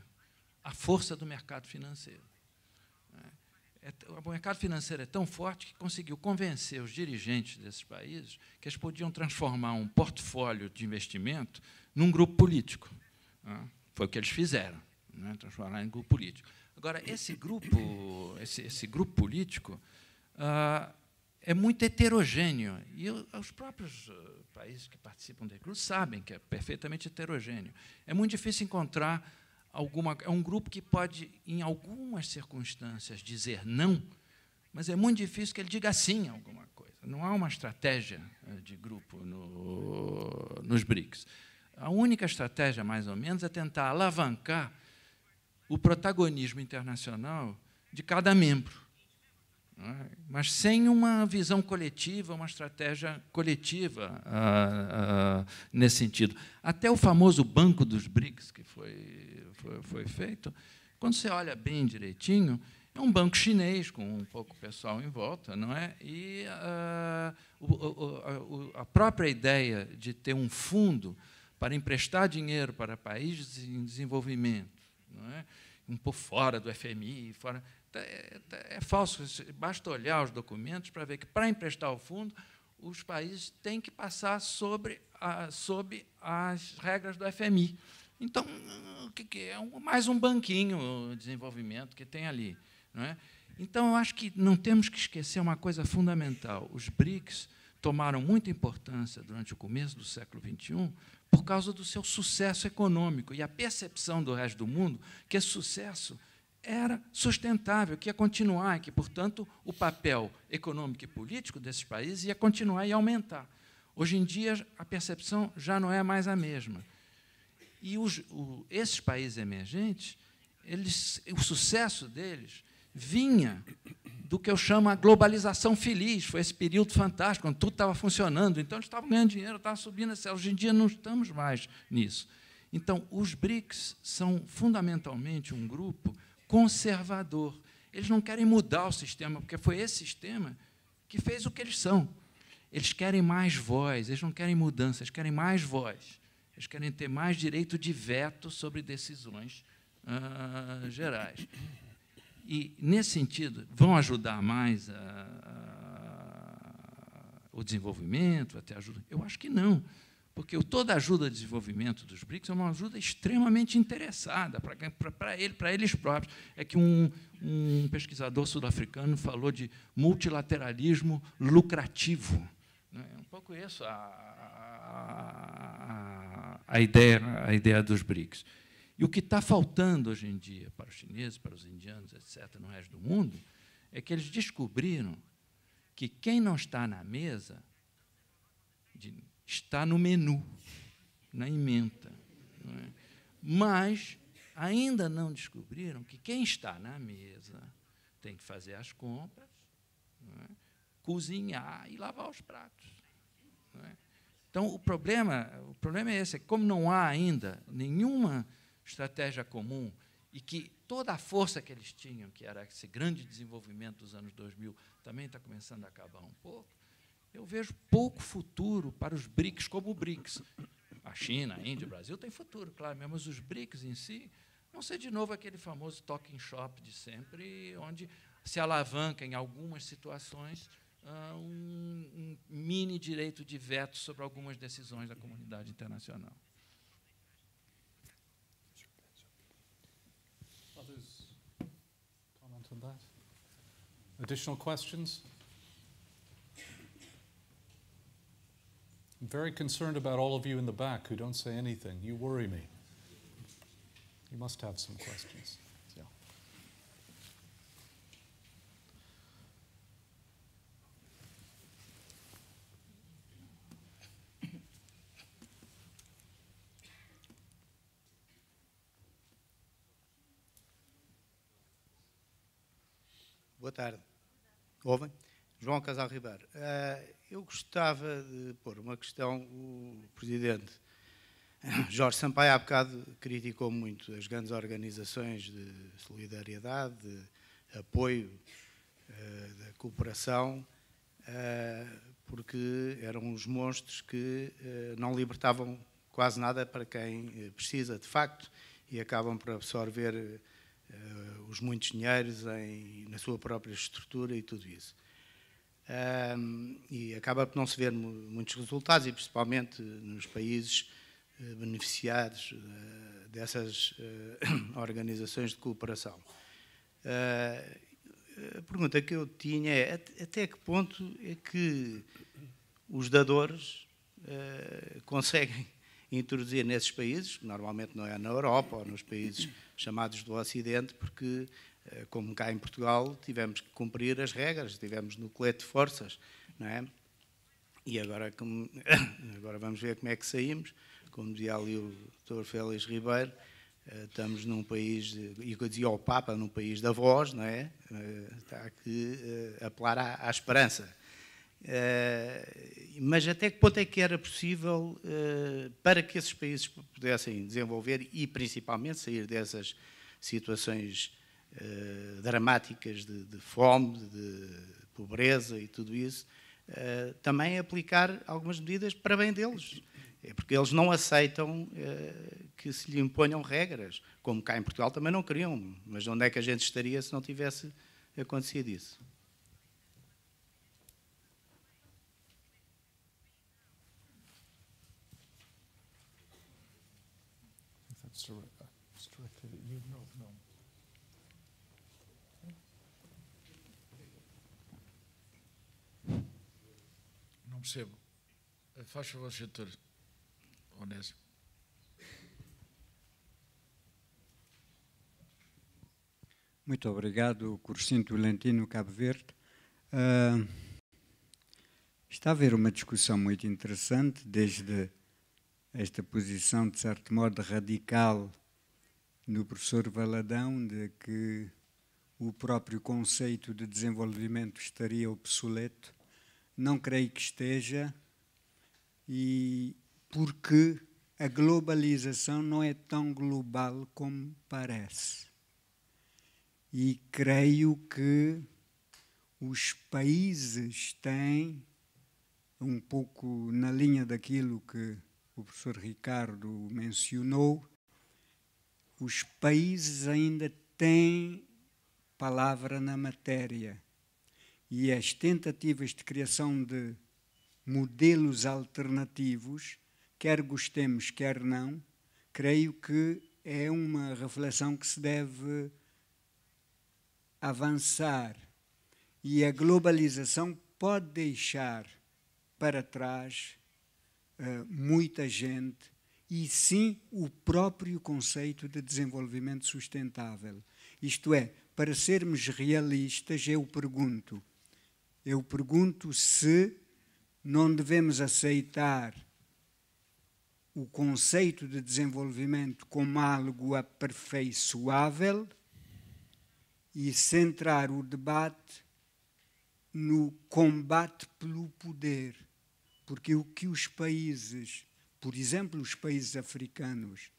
à força do mercado financeiro. Né? É, o mercado financeiro é tão forte que conseguiu convencer os dirigentes desses países que eles podiam transformar um portfólio de investimento num grupo político. Ah, foi o que eles fizeram, né? transformaram em grupo político. Agora, esse grupo, esse, esse grupo político ah, é muito heterogêneo. E os próprios ah, países que participam do grupo sabem que é perfeitamente heterogêneo. É muito difícil encontrar alguma. É um grupo que pode, em algumas circunstâncias, dizer não, mas é muito difícil que ele diga sim a alguma coisa. Não há uma estratégia eh, de grupo no, nos BRICS a única estratégia, mais ou menos, é tentar alavancar o protagonismo internacional de cada membro, é? mas sem uma visão coletiva, uma estratégia coletiva ah, ah, nesse sentido. Até o famoso Banco dos BRICS, que foi, foi, foi feito, quando você olha bem direitinho, é um banco chinês com um pouco pessoal em volta, não é? E ah, o, o, a própria ideia de ter um fundo para emprestar dinheiro para países em desenvolvimento, é? um por fora do FMI, fora. Tá, é, tá, é falso, basta olhar os documentos para ver que, para emprestar o fundo, os países têm que passar sobre, a, sobre as regras do FMI. Então, o que, que é mais um banquinho de desenvolvimento que tem ali. Não é? Então, eu acho que não temos que esquecer uma coisa fundamental. Os BRICS tomaram muita importância durante o começo do século XXI por causa do seu sucesso econômico e a percepção do resto do mundo que esse sucesso era sustentável, que ia continuar, que, portanto, o papel econômico e político desses países ia continuar e aumentar. Hoje em dia, a percepção já não é mais a mesma. E os, o, esses países emergentes, eles, o sucesso deles vinha do que eu chamo a globalização feliz. Foi esse período fantástico, quando tudo estava funcionando. Então, eles estavam ganhando dinheiro, estavam subindo. Hoje em dia, não estamos mais nisso. Então, os BRICS são fundamentalmente um grupo conservador. Eles não querem mudar o sistema, porque foi esse sistema que fez o que eles são. Eles querem mais voz, eles não querem mudança, eles querem mais voz. Eles querem ter mais direito de veto sobre decisões uh, gerais. E, nesse sentido, vão ajudar mais a, a, o desenvolvimento, até ajuda? Eu acho que não, porque toda ajuda de desenvolvimento dos BRICS é uma ajuda extremamente interessada para ele, para eles próprios. É que um, um pesquisador sul-africano falou de multilateralismo lucrativo. Né? É um pouco isso a, a, a, ideia, a ideia dos BRICS. E o que está faltando hoje em dia para os chineses, para os indianos, etc., no resto do mundo, é que eles descobriram que quem não está na mesa está no menu, na emenda. É? Mas ainda não descobriram que quem está na mesa tem que fazer as compras, é? cozinhar e lavar os pratos. É? Então o problema, o problema é esse, é como não há ainda nenhuma estratégia comum e que toda a força que eles tinham, que era esse grande desenvolvimento dos anos 2000, também está começando a acabar um pouco, eu vejo pouco futuro para os BRICS como o BRICS. A China, a Índia, o Brasil tem futuro, claro, né, mas os BRICS em si vão ser de novo aquele famoso talking shop de sempre, onde se alavanca em algumas situações ah, um mini direito de veto sobre algumas decisões da comunidade internacional. that. Additional questions? I'm very concerned about all of you in the back who don't say anything. You worry me. You must have some questions. Boa tarde. Ouvem? João Casal Ribeiro. Uh, eu gostava de pôr uma questão. O presidente Jorge Sampaio, há bocado, criticou muito as grandes organizações de solidariedade, de apoio, uh, da cooperação, uh, porque eram uns monstros que não libertavam quase nada para quem eh, precisa, de facto, e acabam por absorver uh, os muitos dinheiros em, na sua própria estrutura e tudo isso. Um, e acaba por não se ver muitos resultados, e principalmente nos países eh, beneficiados eh, dessas organizações de cooperação. a pergunta que eu tinha é: até que ponto é que os dadores conseguem introduzir nesses países, que normalmente não é na Europa ou nos países chamados do Ocidente, porque, eh, como cá em Portugal, tivemos que cumprir as regras, tivemos no colete de forças, não é? E agora, como, agora vamos ver como é que saímos. Como dizia ali o Dr. Félix Ribeiro, eh, estamos num país, e eu dizia ao Papa, num país da voz, não é? Eh, está que apelar à, à esperança. Eh, mas até que ponto é que era possível uh, para que esses países pudessem desenvolver e principalmente sair dessas situações uh, dramáticas de, de, fome, de pobreza e tudo isso, também aplicar algumas medidas para bem deles. É porque eles não aceitam que se lhe imponham regras, como cá em Portugal também não queriam. Mas onde é que a gente estaria se não tivesse acontecido isso? you. no. Não percebo. Eh, faz favor, Sr. Onésio. Muito obrigado, Cursinto Lentino Cabo Verde. Uh, está a haver uma discussão muito interessante desde esta posição, de certo modo, radical do professor Valadão, de que o próprio conceito de desenvolvimento estaria obsoleto. Não creio que esteja, e porque a globalização não é tão global como parece. E creio que os países têm, um pouco na linha daquilo que o professor Ricardo mencionou, os países ainda têm palavra na matéria. E as tentativas de criação de modelos alternativos, quer gostemos, quer não, creio que é uma reflexão que se deve avançar. E a globalização pode deixar para trás eh, muita gente e sim o próprio conceito de desenvolvimento sustentável. Isto é, para sermos realistas, eu pergunto, eu pergunto se não devemos aceitar o conceito de desenvolvimento como algo aperfeiçoável e centrar o debate no combate pelo poder porque o que os países, por exemplo, os países africanos,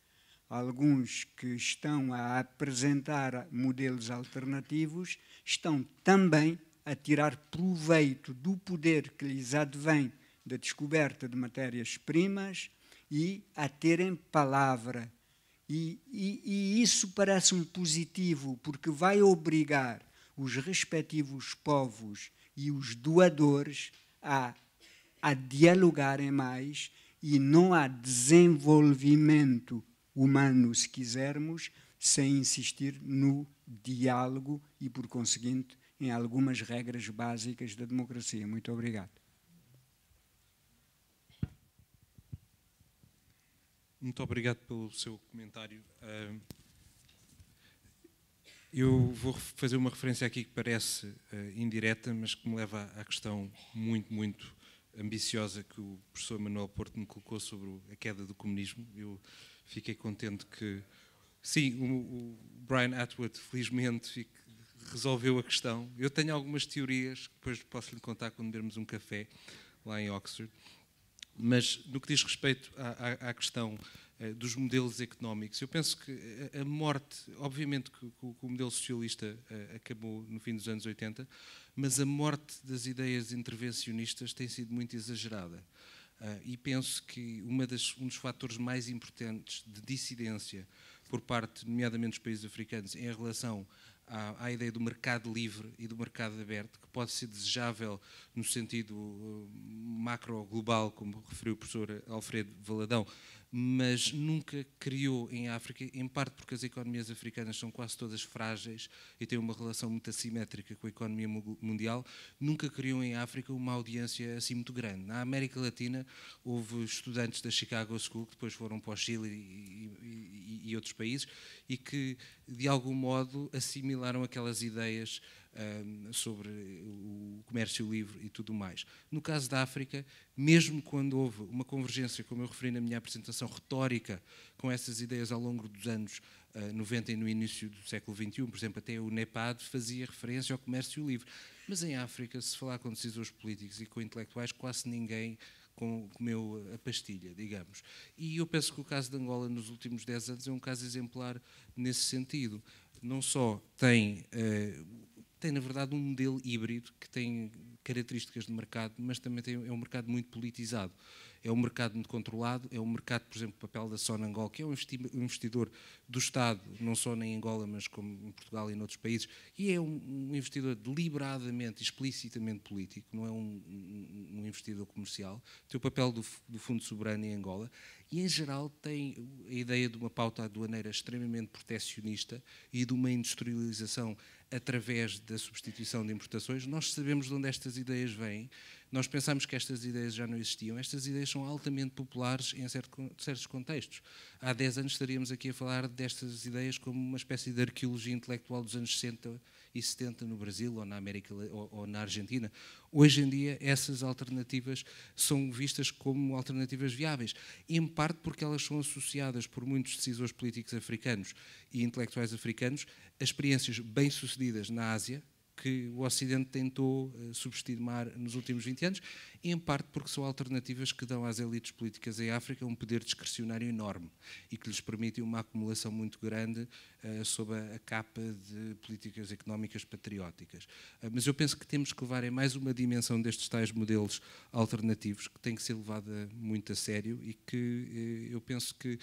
alguns que estão a apresentar modelos alternativos, estão também a tirar proveito do poder que lhes advém da descoberta de matérias-primas e a terem palavra. E, e, e isso parece-me positivo, porque vai obrigar os respectivos povos e os doadores a a dialogarem é mais e não há desenvolvimento humano, se quisermos, sem insistir no diálogo e, por conseguinte, em algumas regras básicas da democracia. Muito obrigado. Muito obrigado pelo seu comentário. Eu vou fazer uma referência aqui que parece ah, indireta, mas que me leva à questão muito, muito ambiciosa que o professor Manuel Porto me colocou sobre a queda do comunismo. Eu fiquei contente que, sim, o, o Brian Atwood, felizmente, fique, resolveu a questão. Eu tenho algumas teorias que depois posso lhe contar quando dermos um café lá em Oxford. Mas no que diz respeito à, à, à questão eh, dos modelos económicos. Eu penso que eh, a morte, obviamente que, o modelo socialista eh, acabou no fim dos anos 80, mas a morte das ideias intervencionistas tem sido muito exagerada. e penso que das, um dos fatores mais importantes de dissidência por parte, nomeadamente dos países africanos, em relação à, à, ideia do mercado livre e do mercado aberto, que pode ser desejável no sentido macro-global, como referiu o professor Alfredo Valadão, mas nunca criou em África, em parte porque as economias africanas são quase todas frágeis e têm uma relação muito assimétrica com a economia mundial, nunca criou em África uma audiência assim muito grande. Na América Latina houve estudantes da Chicago School que depois foram para o Chile e, e, e outros países e que de algum modo assimilaram aquelas ideias sobre o comércio livre e tudo mais. No caso da África, mesmo quando houve uma convergência, como eu referi na minha apresentação, retórica com essas ideias ao longo dos anos 90 ah, e no início do século XXI, por exemplo, até o NEPAD fazia referência ao comércio livre. Mas em África, se falar com decisores políticos e com intelectuais, quase ninguém comeu a pastilha, digamos. E eu penso que o caso de Angola nos últimos 10 anos é um caso exemplar nesse sentido. Não só tem uh, tem, na verdade, um modelo híbrido que tem características de mercado, mas também tem, é um mercado muito politizado. É um mercado muito controlado, é um mercado, por exemplo, o papel da Sonangol, que é um investidor do Estado, não só na Angola, mas como em Portugal e em outros países, e é um investidor deliberadamente, explicitamente político, não é um, um investidor comercial. Tem o papel do, do Fundo Soberano em Angola e, em geral, tem a ideia de uma pauta aduaneira extremamente proteccionista e de uma industrialização através da substituição de importações, nós sabemos de onde estas ideias vêm nós pensamos que estas ideias já não existiam, estas ideias são altamente populares em certo, certos contextos. Há 10 anos estaríamos aqui a falar destas ideias como uma espécie de arqueologia intelectual dos anos 60 e 70 no Brasil ou na América ou na Argentina. Hoje em dia, essas alternativas são vistas como alternativas viáveis, em parte porque elas são associadas por muitos decisores políticos africanos e intelectuais africanos a experiências bem-sucedidas na Ásia, que o Ocidente tentou eh, subestimar nos últimos 20 anos, em parte porque são alternativas que dão às elites políticas em África um poder discrecionário enorme e que lhes permitem uma acumulação muito grande uh, sob a, capa de políticas económicas patrióticas. Uh, mas eu penso que temos que levar em mais uma dimensão destes tais modelos alternativos, que tem que ser levada muito a sério e que eu penso que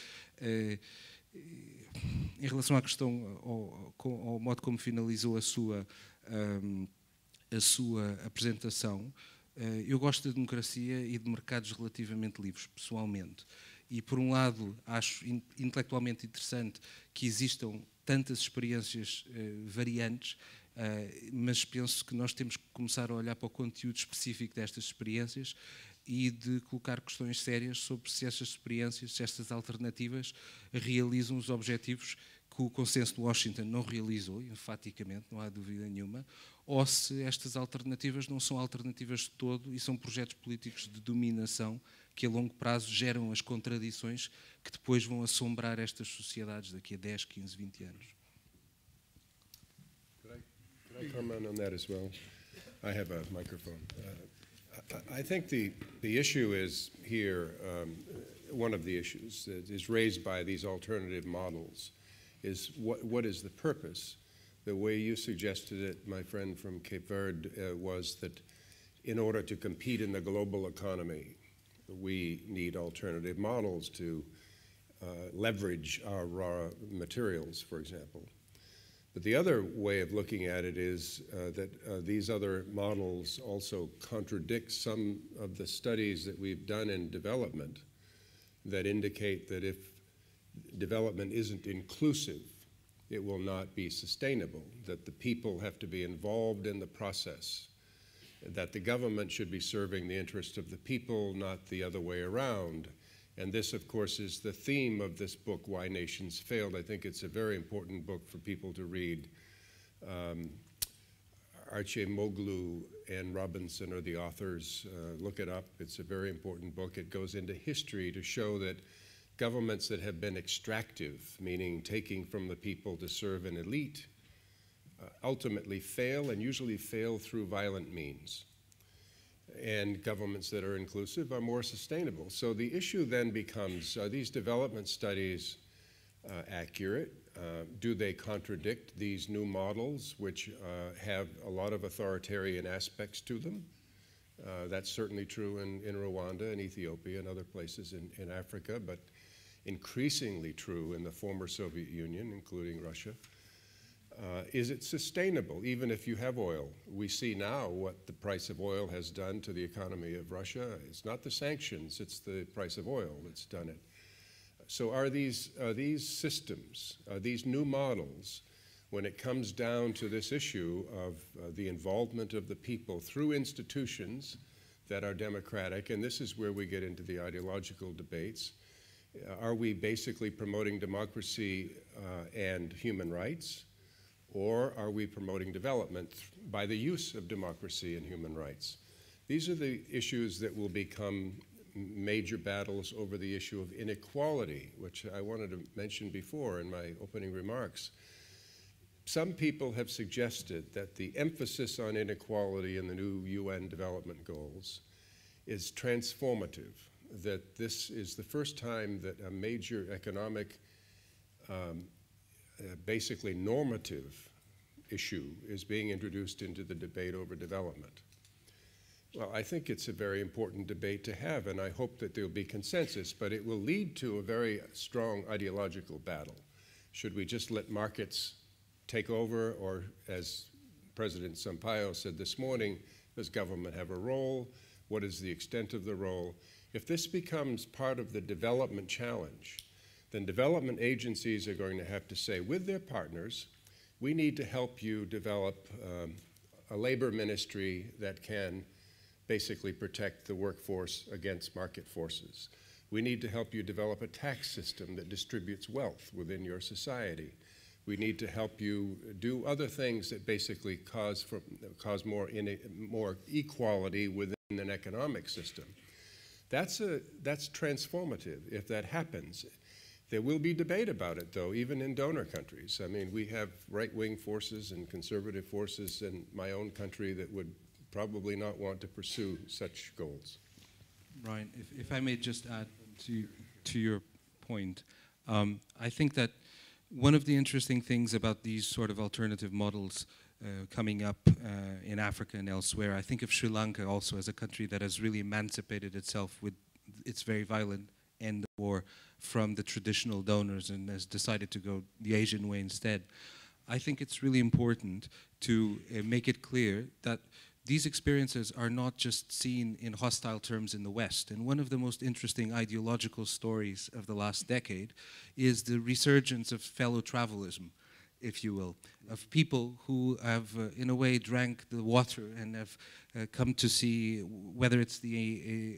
em relação à questão, ao, ao, ao, modo como finalizou a sua a sua apresentação, eh, eu gosto da de democracia e de mercados relativamente livres, pessoalmente. E, por um lado, acho intelectualmente interessante que existam tantas experiências eh, variantes, eh, mas penso que nós temos que começar a olhar para o conteúdo específico destas experiências e de colocar questões sérias sobre se estas experiências, se estas alternativas realizam os objetivos que o consenso de Washington não realizou, enfaticamente, não há dúvida nenhuma, ou se estas alternativas não são alternativas de todo e são projetos políticos de dominação que a longo prazo geram as contradições que depois vão assombrar estas sociedades daqui a 10, 15, 20 anos. Could I, could I comment on that as well? I have a microphone. Uh, I, I think the, the issue is here, um, one of the issues that is raised by these alternative models is what, what is the purpose? The way you suggested it, my friend from Cape Verde, uh, was that in order to compete in the global economy, we need alternative models to uh, leverage our raw materials, for example. But the other way of looking at it is uh, that uh, these other models also contradict some of the studies that we've done in development that indicate that if development isn't inclusive, it will not be sustainable, that the people have to be involved in the process, that the government should be serving the interests of the people, not the other way around. And this, of course, is the theme of this book, Why Nations Failed. I think it's a very important book for people to read. Um, Archie Moglu and Robinson are the authors. Uh, look it up. It's a very important book. It goes into history to show that governments that have been extractive, meaning taking from the people to serve an elite, uh, ultimately fail and usually fail through violent means. And governments that are inclusive are more sustainable. So the issue then becomes are these development studies uh, accurate? Uh, do they contradict these new models, which uh, have a lot of authoritarian aspects to them? Uh, that's certainly true in, in Rwanda and Ethiopia and other places in, in Africa, but increasingly true in the former Soviet Union, including Russia. Uh, is it sustainable, even if you have oil? We see now what the price of oil has done to the economy of Russia. It's not the sanctions, it's the price of oil that's done it. So, are these, are these systems, are these new models, when it comes down to this issue of uh, the involvement of the people through institutions that are democratic, and this is where we get into the ideological debates, uh, are we basically promoting democracy uh, and human rights? Or are we promoting development by the use of democracy and human rights? These are the issues that will become major battles over the issue of inequality, which I wanted to mention before in my opening remarks. Some people have suggested that the emphasis on inequality in the new UN development goals is transformative that this is the first time that a major economic, um, uh, basically normative issue is being introduced into the debate over development. Well, I think it's a very important debate to have, and I hope that there'll be consensus, but it will lead to a very strong ideological battle. Should we just let markets take over, or as President Sampaio said this morning, does government have a role? What is the extent of the role? If this becomes part of the development challenge, then development agencies are going to have to say, with their partners, we need to help you develop um, a labor ministry that can basically protect the workforce against market forces. We need to help you develop a tax system that distributes wealth within your society. We need to help you do other things that basically cause, for, cause more, in, more equality within an economic system. That's, a, that's transformative if that happens. There will be debate about it, though, even in donor countries. I mean, we have right wing forces and conservative forces in my own country that would probably not want to pursue such goals. Ryan, if, if I may just add to, to your point, um, I think that one of the interesting things about these sort of alternative models uh, coming up uh, in Africa and elsewhere. I think of Sri Lanka also as a country that has really emancipated itself with its very violent end of war from the traditional donors and has decided to go the Asian way instead. I think it's really important to uh, make it clear that these experiences are not just seen in hostile terms in the West. And one of the most interesting ideological stories of the last decade is the resurgence of fellow travelism, if you will, of people who have, uh, in a way, drank the water and have uh, come to see whether it's the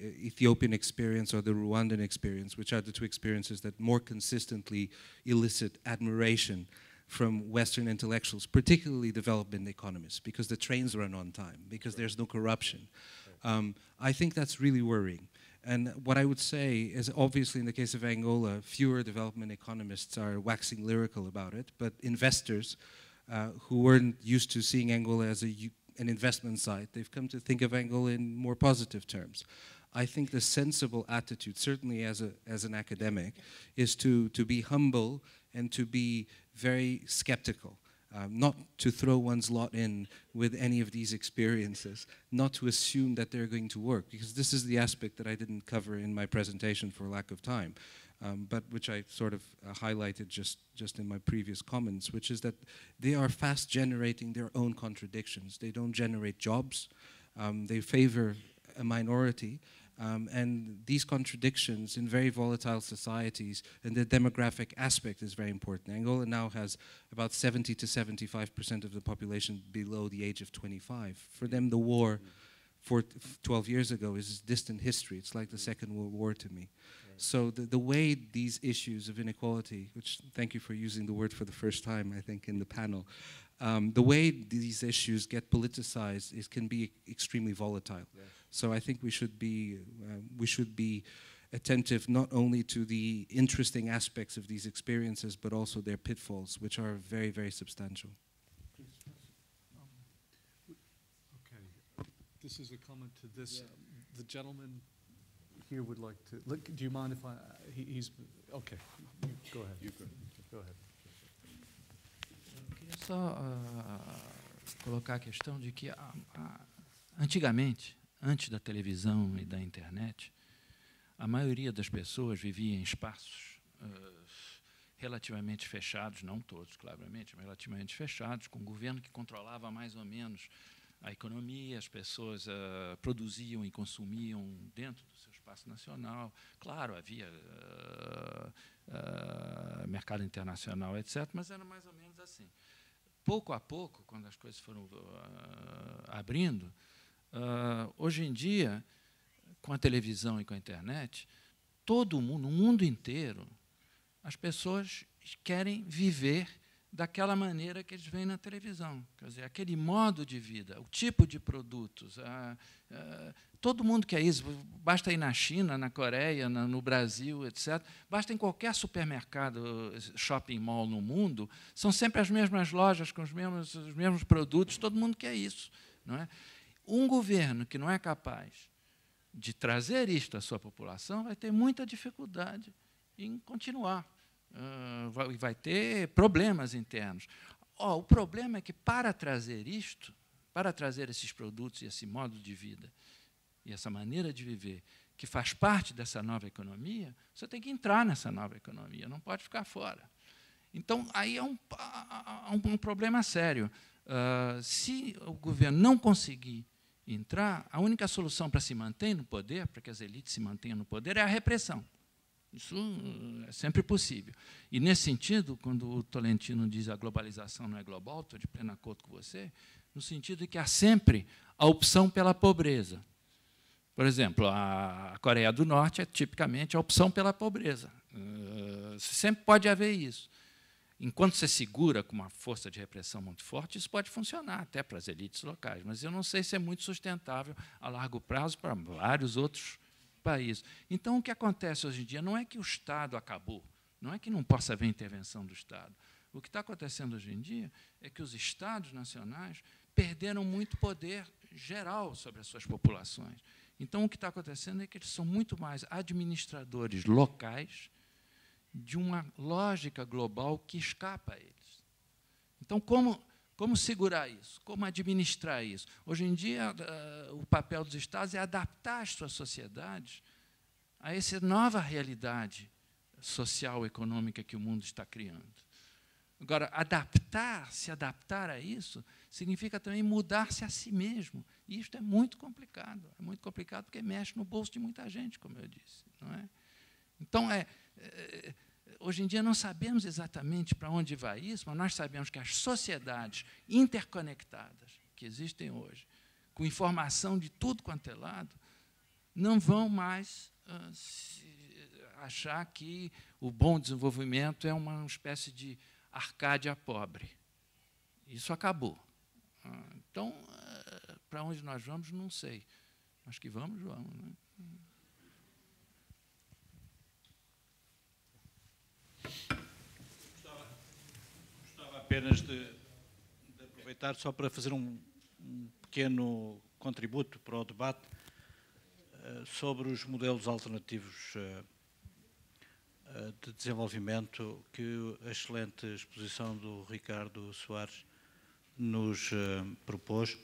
uh, uh, Ethiopian experience or the Rwandan experience, which are the two experiences that more consistently elicit admiration from Western intellectuals, particularly development economists, because the trains run on time, because there's no corruption. Um, I think that's really worrying. And what I would say is obviously in the case of Angola, fewer development economists are waxing lyrical about it, but investors uh, who weren't used to seeing Angola as a, an investment site, they've come to think of Angola in more positive terms. I think the sensible attitude, certainly as, a, as an academic, is to, to be humble and to be very skeptical um, not to throw one's lot in with any of these experiences, not to assume that they're going to work, because this is the aspect that I didn't cover in my presentation for lack of time, um, but which I sort of uh, highlighted just, just in my previous comments, which is that they are fast generating their own contradictions. They don't generate jobs, um, they favor a minority, um, and these contradictions in very volatile societies, and the demographic aspect is very important. Angola now has about 70 to 75% of the population below the age of 25. For them, the war for 12 years ago is distant history. It's like the mm. Second World War to me. So the, the way these issues of inequality, which thank you for using the word for the first time, I think, in the panel, um, the way these issues get politicized is, can be extremely volatile. So I think we should be uh, we should be attentive not only to the interesting aspects of these experiences but also their pitfalls, which are very very substantial. okay, this is a comment to this. Yeah. The gentleman here would like to. Look, do you mind if I? Uh, he, he's okay. You go ahead. You go, go ahead. só uh, colocar a questão de que a, ah, a, ah, antigamente antes da televisão e da internet, a maioria das pessoas vivia em espaços uh, relativamente fechados, não todos, claramente, mas relativamente fechados, com um governo que controlava mais ou menos a economia, as pessoas uh, produziam e consumiam dentro do seu espaço nacional. Claro, havia uh, mercado internacional, etc., mas era mais ou menos assim. Pouco a pouco, quando as coisas foram abrindo, ah, hoje em dia, com a televisão e com a internet, todo mundo, o mundo inteiro, as pessoas querem viver daquela maneira que eles veem na televisão. Quer dizer, aquele modo de vida, o tipo de produtos. A, a, todo mundo quer isso. Basta ir na China, na Coreia, na, no Brasil, etc. Basta em qualquer supermercado, shopping mall no mundo, são sempre as mesmas lojas com os mesmos, os mesmos produtos. Todo mundo quer isso. Não é? Um governo que não é capaz de trazer isto à sua população vai ter muita dificuldade em continuar e uh, ah, vai, vai ter problemas internos. Oh, o problema é que para trazer isto, para trazer esses produtos e esse modo de vida e essa maneira de viver que faz parte dessa nova economia, você tem que entrar nessa nova economia, não pode ficar fora. Então, aí é um, um, um problema sério. Uh, se o governo não conseguir entrar, a única solução para se manter no poder, para que as elites se mantenham no poder, é a repressão. Isso eh, é sempre possível. E, nesse sentido, quando o Tolentino diz a globalização não é global, estou de pleno acordo com você, no sentido de que há sempre a opção pela pobreza. Por exemplo, a Coreia do Norte é tipicamente a opção pela pobreza. Eh, sempre pode haver isso enquanto você segura com uma força de repressão muito forte, isso pode funcionar até para as elites locais, mas eu não sei se é muito sustentável a largo prazo para vários outros países. Então, o que acontece hoje em dia não é que o Estado acabou, não é que não possa haver intervenção do Estado. O que está acontecendo hoje em dia é que os Estados nacionais perderam muito poder geral sobre as suas populações. Então, o que está acontecendo é que eles são muito mais administradores locais de uma lógica global que escapa a eles. Então, como, como segurar isso? Como administrar isso? Hoje em dia, o papel dos Estados é adaptar as suas sociedades a essa nova realidade social, econômica que o mundo está criando. Agora, adaptar, se adaptar a isso, significa também mudar-se a si mesmo. E isto é muito complicado. É muito complicado porque mexe no bolso de muita gente, como eu disse. Não é? Então, é, Hoje em dia não sabemos exatamente para onde vai isso, mas nós sabemos que as sociedades interconectadas que existem hoje, com informação de tudo quanto é lado, não vão mais ah, achar que o bom desenvolvimento é uma espécie de Arcádia pobre. Isso acabou. Ah, então, ah, para onde nós vamos, não sei. acho que vamos, vamos. Né? apenas de, de, aproveitar só para fazer um, um pequeno contributo para o debate eh, sobre os modelos alternativos eh, eh, de desenvolvimento que a excelente exposição do Ricardo Soares nos propôs.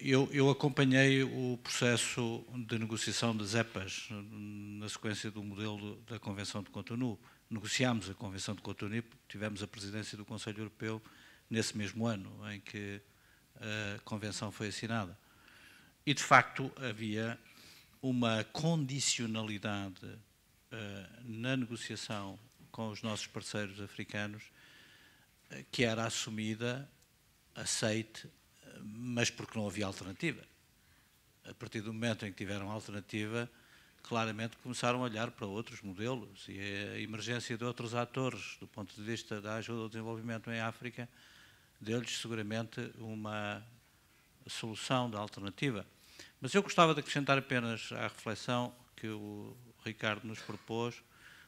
Eu, eu, acompanhei o processo de negociação das EPAs na sequência do modelo da Convenção de Cotonou negociámos a Convenção de Cotonou, tivemos a presidência do Conselho Europeu nesse mesmo ano em que eh, a Convenção foi assinada. E, de facto, havia uma condicionalidade uh, na negociação com os nossos parceiros africanos eh, que era assumida, aceite, mas porque não havia alternativa. A partir do momento em que tiveram alternativa, claramente começaram a olhar para outros modelos e a emergência de outros atores do ponto de vista da ajuda ao desenvolvimento em África deu-lhes seguramente uma solução da alternativa. Mas eu gostava de acrescentar apenas à reflexão que o Ricardo nos propôs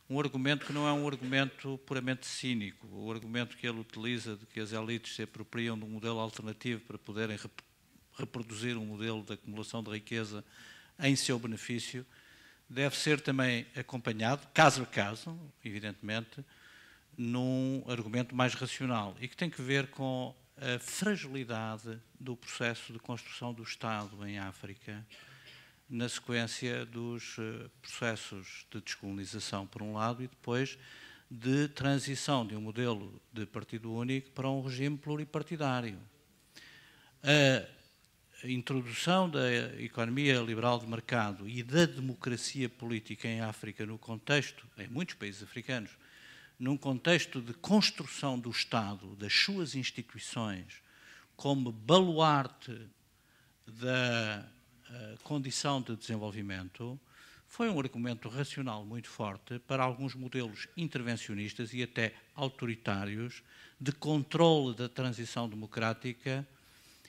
um argumento que não é um argumento puramente cínico, o argumento que ele utiliza de que as elites se apropriam de um modelo alternativo para poderem reproduzir um modelo de acumulação de riqueza em seu benefício, deve ser também acompanhado, caso a caso, evidentemente, num argumento mais racional e que tem que ver com a fragilidade do processo de construção do Estado em África na sequência dos eh, processos de descolonização, por um lado, e depois de transição de um modelo de partido único para um regime pluripartidário. A a introdução da economia liberal de mercado e da democracia política em África no contexto, em muitos países africanos, num contexto de construção do Estado, das suas instituições, como baluarte da eh, condição de desenvolvimento, foi um argumento racional muito forte para alguns modelos intervencionistas e até autoritários de controle da transição democrática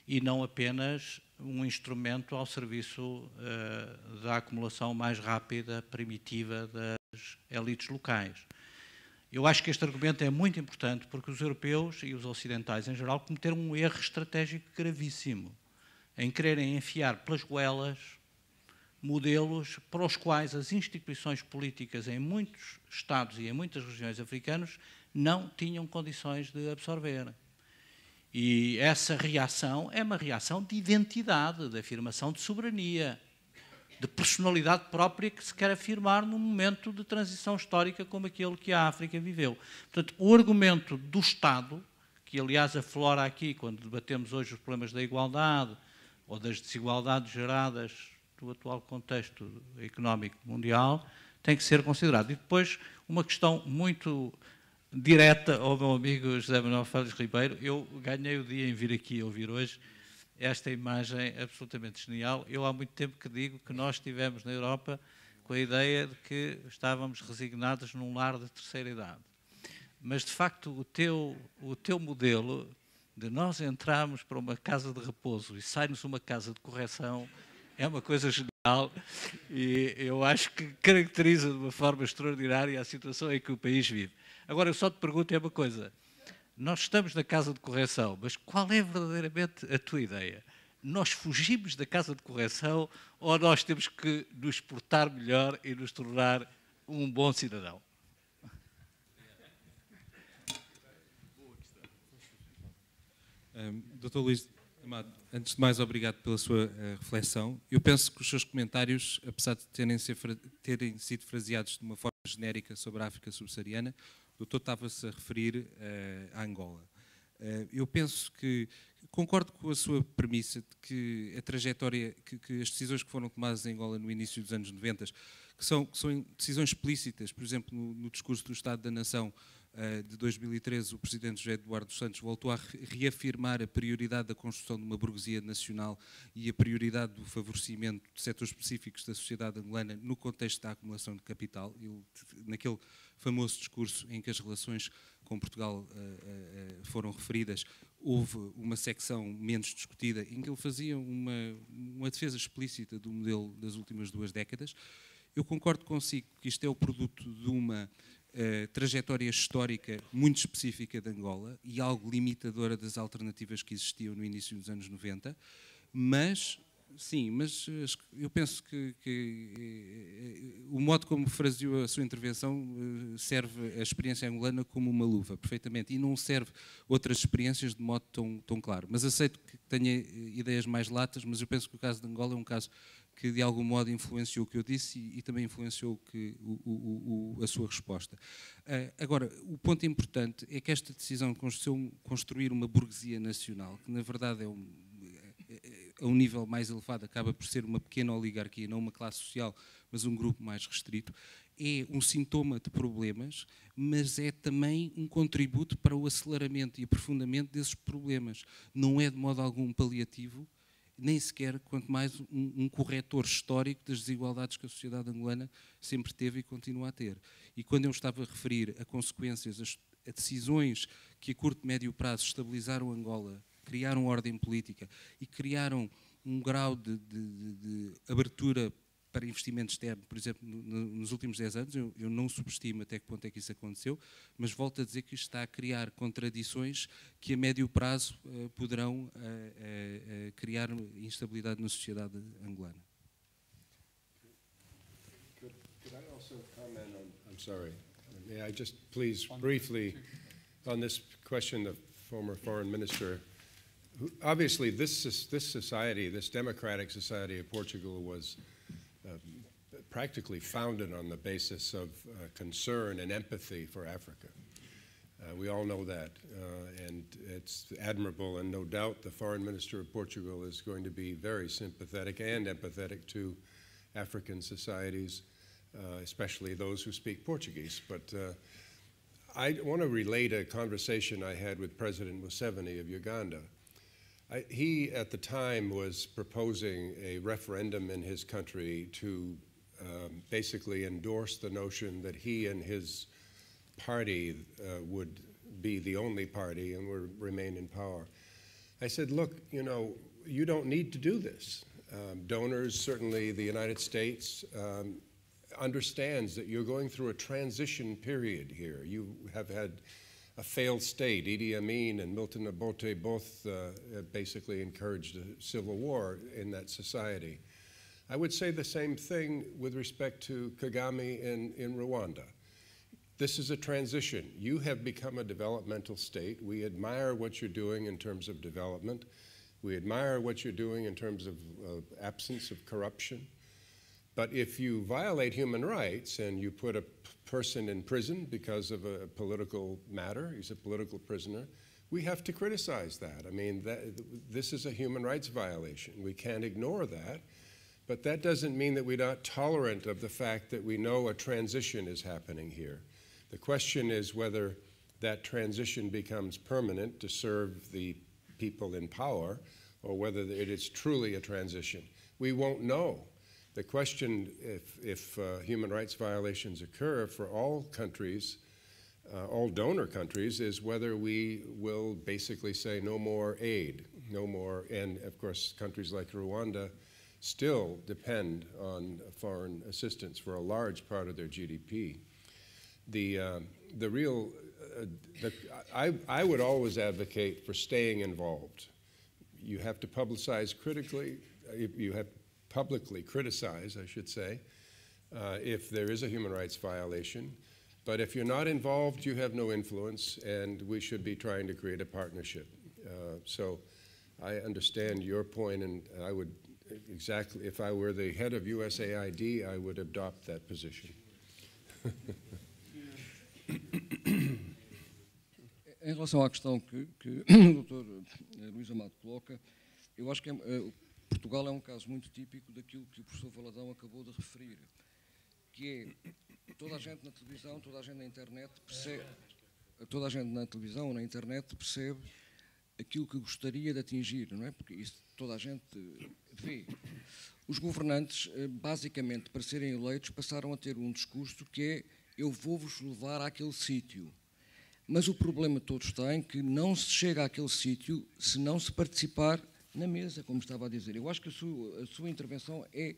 e não apenas um instrumento ao serviço uh, da acumulação mais rápida, primitiva das elites locais. Eu acho que este argumento é muito importante porque os europeus e os ocidentais em geral cometeram um erro estratégico gravíssimo em quererem enfiar pelas goelas modelos para os quais as instituições políticas em muitos Estados e em muitas regiões africanas não tinham condições de absorver. E essa reação é uma reação de identidade, de afirmação de soberania, de personalidade própria que se quer afirmar num momento de transição histórica como aquele que a África viveu. Portanto, o argumento do Estado, que aliás aflora aqui quando debatemos hoje os problemas da igualdade ou das desigualdades geradas do atual contexto económico mundial, tem que ser considerado. E depois, uma questão muito direta ao meu amigo José Manuel Fábio Ribeiro. Eu ganhei o dia em vir aqui ouvir hoje esta imagem é absolutamente genial. Eu há muito tempo que digo que nós estivemos na Europa com a ideia de que estávamos resignados num lar de terceira idade. Mas, de facto, o teu, o teu modelo de nós entrarmos para uma casa de repouso e sairmos uma casa de correção é uma coisa genial e eu acho que caracteriza de uma forma extraordinária a situação em que o país vive. Agora, eu só te pergunto é uma coisa. Nós estamos na casa de correção, mas qual é verdadeiramente a tua ideia? Nós fugimos da casa de correção ou nós temos que nos portar melhor e nos tornar um bom cidadão? Um, Dr. Luís Amado, antes de mais, obrigado pela sua uh, reflexão. Eu penso que os seus comentários, apesar de terem, ser, terem, sido fraseados de uma forma genérica sobre a África subsaariana, o doutor estava-se a referir à eh, Angola. Eh, eu penso que concordo com a sua premissa de que a trajetória, que, que, as decisões que foram tomadas em Angola no início dos anos 90, que são, que são decisões explícitas, por exemplo, no, no discurso do Estado da Nação uh, de 2013, o presidente José Eduardo Santos voltou a reafirmar a prioridade da construção de uma burguesia nacional e a prioridade do favorecimento de setores específicos da sociedade angolana no contexto da acumulação de capital. Ele, naquele famoso discurso em que as relações com Portugal uh, uh, foram referidas, houve uma secção menos discutida em que ele fazia uma, uma defesa explícita do modelo das últimas duas décadas. Eu concordo consigo que isto é o produto de uma uh, trajetória histórica muito específica de Angola e algo limitadora das alternativas que existiam no início dos anos 90, mas sim, mas eh, eu penso que, que, eh, o modo como fraseou a sua intervenção eh, serve a experiência angolana como uma luva, perfeitamente, e não serve outras experiências de modo tão, tão claro. Mas aceito que tenha ideias mais latas, mas eu penso que o caso de Angola é um caso que de algum modo influenciou o que eu disse e, e também influenciou que, o, o, o, a sua resposta. Uh, agora, o ponto importante é que esta decisão de construir uma burguesia nacional, que na verdade é um eh, a um nível mais elevado acaba por ser uma pequena oligarquia, não uma classe social, mas um grupo mais restrito, é um sintoma de problemas, mas é também um contributo para o aceleramento e aprofundamento desses problemas. Não é de modo algum paliativo, nem sequer, quanto mais, um, um corretor histórico das desigualdades que a sociedade angolana sempre teve e continua a ter. E quando eu estava a referir a consequências, as, a decisões que a curto e médio prazo estabilizaram Angola criaram ordem política e criaram um grau de, de, de abertura para investimento externo, por exemplo, nos últimos 10 anos, eu, eu, não subestimo até que ponto é que isso aconteceu, mas volto a dizer que está a criar contradições que a médio prazo eh, poderão eh, eh, criar instabilidade na sociedade angolana. I'm sorry, may I just please briefly on this question former foreign minister obviously this, this society, this democratic society of Portugal was uh, practically founded on the basis of uh, concern and empathy for Africa. Uh, we all know that, uh, and it's admirable, and no doubt the foreign minister of Portugal is going to be very sympathetic and empathetic to African societies, uh, especially those who speak Portuguese. But uh, I want to relate a conversation I had with President Museveni of Uganda, I, he, at the time, was proposing a referendum in his country to um, basically endorse the notion that he and his party uh, would be the only party and would remain in power. I said, look, you know, you don't need to do this. Um, donors, certainly the United States, um, understands that you're going through a transition period here. You have had a failed state. Idi Amin and Milton Obote both uh, basically encouraged a civil war in that society. I would say the same thing with respect to Kagame in, in Rwanda. This is a transition. You have become a developmental state. We admire what you're doing in terms of development. We admire what you're doing in terms of, of absence of corruption. But if you violate human rights and you put a person in prison because of a political matter, he's a political prisoner, we have to criticize that. I mean, that, this is a human rights violation. We can't ignore that. But that doesn't mean that we're not tolerant of the fact that we know a transition is happening here. The question is whether that transition becomes permanent to serve the people in power or whether it is truly a transition. We won't know the question, if, if uh, human rights violations occur for all countries, uh, all donor countries, is whether we will basically say no more aid, no more, and of course, countries like Rwanda still depend on foreign assistance for a large part of their GDP. The, uh, the real, uh, the, I, I would always advocate for staying involved. You have to publicize critically, you have publicly criticize, I should say, uh, if there is a human rights violation. But if you're not involved, you have no influence, and we should be trying to create a partnership. Uh, so I understand your point, and I would exactly, if I were the head of USAID, I would adopt that position. em relação à questão que, que o Dr. Eh, Luís Amado coloca, eu acho que é, eh, Portugal é um caso muito típico daquilo que o professor Valadão acabou de referir, que é toda a gente na televisão, toda a gente na internet percebe, toda a gente na televisão, na internet percebe aquilo que gostaria de atingir, não é? Porque isso toda a gente vê. Os governantes, eh, basicamente, para serem eleitos, passaram a ter um discurso que é eu vou-vos levar àquele sítio. Mas o problema todos têm é que não se chega àquele sítio se não se participar na mesa, como estava a dizer. Eu acho que a sua, a sua intervenção é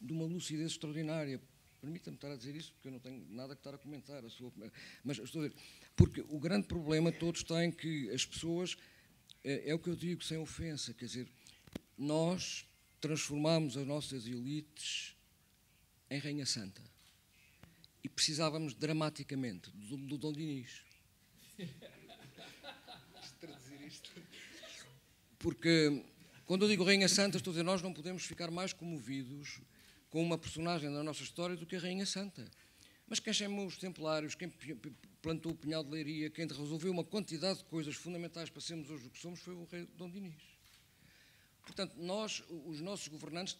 de uma lucidez extraordinária. Permita-me estar a dizer isso, porque eu não tenho nada que estar a comentar. A sua, mas estou a dizer, porque o grande problema todos têm que as pessoas, é, é o que eu digo sem ofensa, quer dizer, nós transformámos as nossas elites em Rainha Santa. E precisávamos dramaticamente do, do Dom Dinis. Porque quando eu digo Rainha Santa, estou a dizer, nós não podemos ficar mais comovidos com uma personagem da nossa história do que a Rainha Santa. Mas quem chamou os Templários, quem plantou o Pinhal de Leiria, quem resolveu uma quantidade de coisas fundamentais para sermos hoje o que somos, foi o rei Dom Dinis. Portanto, nós, os nossos governantes,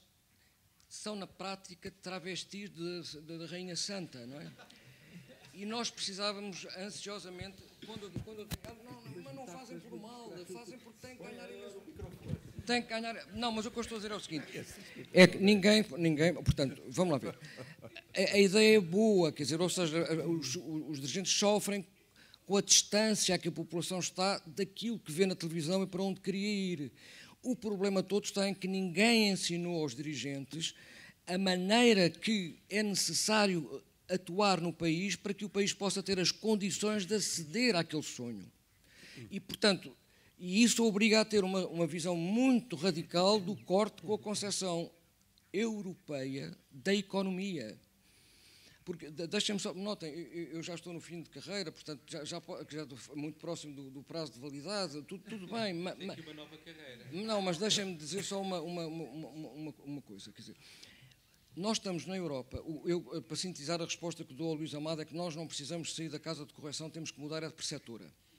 são na prática travestis da Rainha Santa, não é? E nós precisávamos ansiosamente, quando, quando ah, não, não, mas não fazem por mal, fazem porque têm que ganhar tem que ganhar. Não, mas o que eu estou a dizer é o seguinte: é que ninguém, ninguém portanto, vamos lá ver. A, a ideia é boa, quer dizer, ou seja, os, os dirigentes sofrem com a distância a que a população está daquilo que vê na televisão e para onde queria ir. O problema todo está em que ninguém ensinou aos dirigentes a maneira que é necessário atuar no país para que o país possa ter as condições de aceder àquele sonho. E, portanto, e isso obriga a ter uma, uma visão muito radical do corte com a concepção europeia da economia. Porque, deixem-me só, notem, eu já estou no fim de carreira, portanto, já, já, já estou muito próximo do, do, prazo de validade, tudo, tudo bem. Ma, ma, uma nova carreira. Não, mas deixem-me dizer só uma, uma, uma, uma, coisa, quer dizer, nós estamos na Europa, eu, eh, para sintetizar a resposta que dou ao Luís Amado, é que nós não precisamos sair da casa de correção, temos que mudar a é preceptura. preceptora.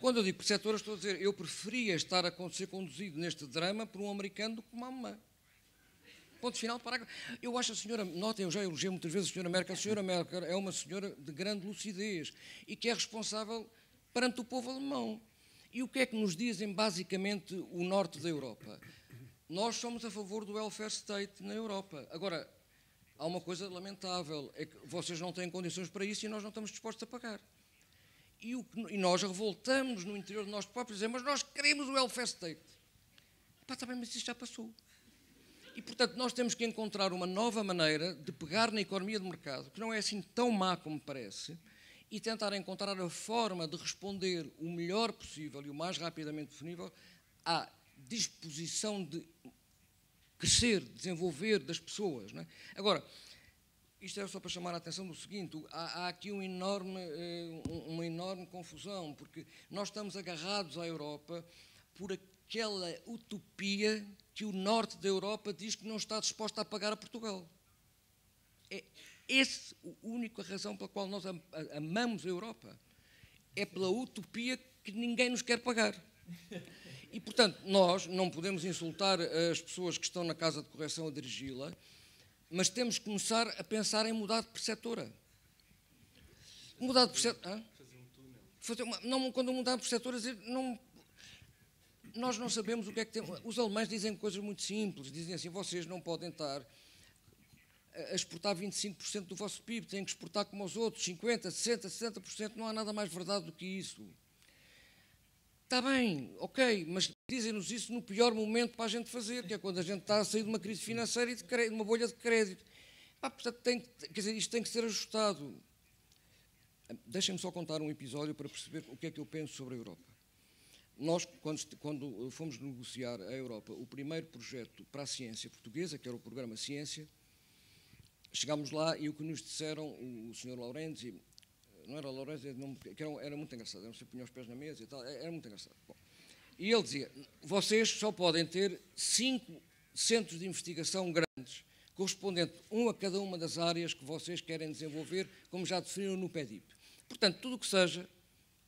Quando eu digo preceptora, estou a dizer, eu preferia estar a ser conduzido neste drama por um americano do que uma mamã. Ponto final, parágrafo. Eu acho a senhora, notem, eu já elogiei muitas vezes a senhora Merkel, a senhora Merkel é uma senhora de grande lucidez e que é responsável perante o povo alemão. E o que é que nos dizem basicamente o norte da Europa? Nós somos a favor do welfare state na Europa. Agora, há uma coisa lamentável, é que vocês não têm condições para isso e nós não estamos dispostos a pagar. E, o, e nós revoltamos no interior de nós próprios, dizemos, mas nós queremos o Hellfest State. Pá, está bem, mas isso já passou. E, portanto, nós temos que encontrar uma nova maneira de pegar na economia de mercado, que não é assim tão má como parece, e tentar encontrar a forma de responder o melhor possível e o mais rapidamente possível à disposição de crescer, desenvolver das pessoas. É? Agora, isto é só para chamar a atenção do seguinte: há, há aqui um enorme, eh, uma enorme confusão, porque nós estamos agarrados à Europa por aquela utopia que o norte da Europa diz que não está disposta a pagar a Portugal. É essa a única razão pela qual nós amamos a Europa. É pela utopia que ninguém nos quer pagar. E, portanto, nós não podemos insultar as pessoas que estão na casa de correção a dirigi-la mas temos que começar a pensar em mudar de preceptora. Mudar de preceptora. Fazer uma, não, quando mudar de preceptora, não, nós não sabemos o que é que temos. Os alemães dizem coisas muito simples: dizem assim, vocês não podem estar a exportar 25% do vosso PIB, têm que exportar como os outros, 50%, 60%, 70%, não há nada mais verdade do que isso. Está bem, ok, mas Dizem-nos isso no pior momento para a gente fazer, que é quando a gente está a sair de uma crise financeira e de, crédito, uma bolha de crédito. Ah, portanto, tem, quer dizer, isto tem que ser ajustado. Deixem-me só contar um episódio para perceber o que é que eu penso sobre a Europa. Nós, quando, quando fomos negociar a Europa o primeiro projeto para a ciência portuguesa, que era o programa Ciência, chegámos lá e o que nos disseram o, Sr. Laurenzi, não era Laurenzi, era, era, muito engraçado, era, se punha os pés na mesa e tal, é, era muito engraçado. Bom, e ele dizia: vocês só podem ter cinco centros de investigação grandes, correspondente um a cada uma das áreas que vocês querem desenvolver, como já definiram no PEDIP. Portanto, tudo o que seja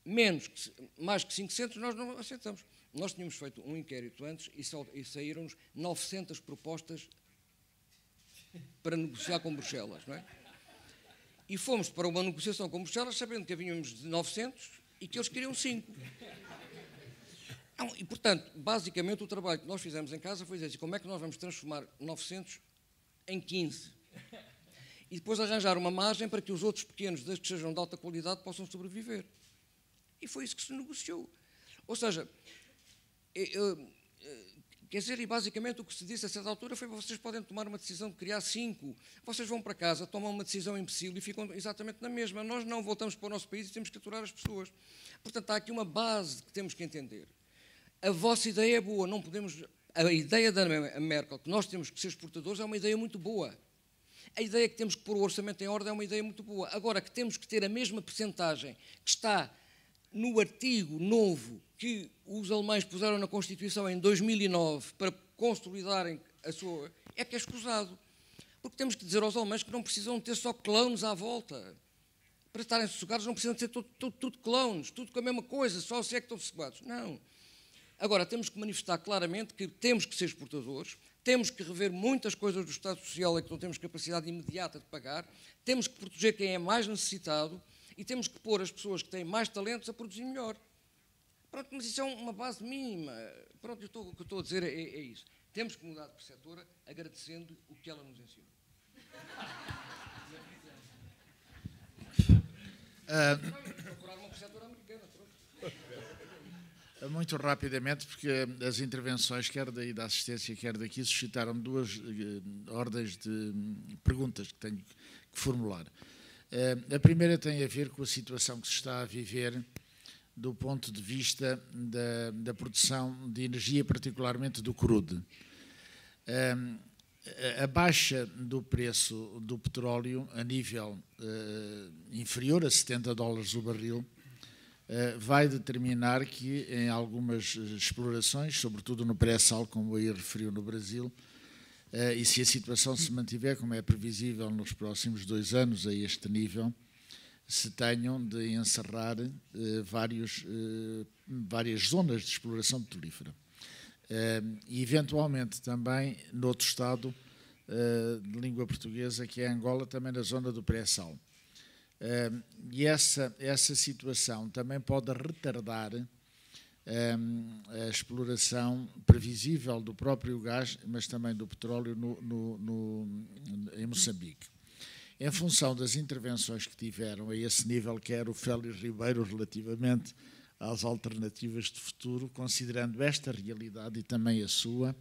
menos que, mais que 500, centros, nós não aceitamos. Nós tínhamos feito um inquérito antes e, e saíram-nos 900 propostas para negociar com Bruxelas, não é? E fomos para uma negociação com Bruxelas sabendo que de 900 e que eles queriam 5. E, portanto, basicamente o trabalho que nós fizemos em casa foi dizer assim, como é que nós vamos transformar 900 em 15. E depois arranjar uma margem para que os outros pequenos, desde que sejam de alta qualidade, possam sobreviver. E foi isso que se negociou. Ou seja, eh, eh, eh, quer dizer, e basicamente o que se disse a certa altura foi vocês podem tomar uma decisão de criar cinco. Vocês vão para casa, tomam uma decisão imbecil e ficam exatamente na mesma. Nós não voltamos para o nosso país e temos que aturar as pessoas. Portanto, há aqui uma base que temos que entender a vossa ideia é boa, não podemos. A ideia da Merkel, que nós temos que ser exportadores, é uma ideia muito boa. A ideia que temos que pôr o orçamento em ordem é uma ideia muito boa. Agora, que temos que ter a mesma percentagem que está no artigo novo que os alemães puseram na Constituição em 2009 para consolidarem a sua. é que é escusado. Porque temos que dizer aos alemães que não precisam ter só clones à volta. Para estarem sossegados não precisam ter tudo, tudo, tudo clones, tudo com a mesma coisa, só o sector que sossegados. Não. Agora, temos que manifestar claramente que temos que ser exportadores, temos que rever muitas coisas do Estado Social e que não temos capacidade imediata de pagar, temos que proteger quem é mais necessitado e temos que pôr as pessoas que têm mais talentos a produzir melhor. Pronto, mas isso é uma base mínima. Pronto, estou, o que eu estou a dizer é, é, é isso. Temos que mudar de preceptora agradecendo o que ela nos ensinou. Uh... Muito rapidamente, porque as intervenções, quer daí da assistência, quer daqui, suscitaram duas eh, ordens de hum, perguntas que tenho que formular. Eh, a primeira tem a ver com a situação que se está a viver do ponto de vista da, da produção de energia, particularmente do crude. Eh, a baixa do preço do petróleo a nível inferior a 70 dólares o barril eh, vai determinar que, em algumas eh, explorações, sobretudo no pré-sal, como aí referiu no Brasil, eh, e se a situação se mantiver, como é previsível nos próximos dois anos, a este nível, se tenham de encerrar vários, várias zonas de exploração petrolífera. E, eventualmente, também, noutro estado de língua portuguesa, que é Angola, também na zona do pré-sal. Ehm, e essa, essa situação também pode retardar ehm, a exploração previsível do próprio gás, mas também do petróleo no, no, no, em Moçambique. Em função das intervenções que tiveram a esse nível, quer o Félix Ribeiro relativamente às alternativas de futuro, considerando esta realidade e também a sua,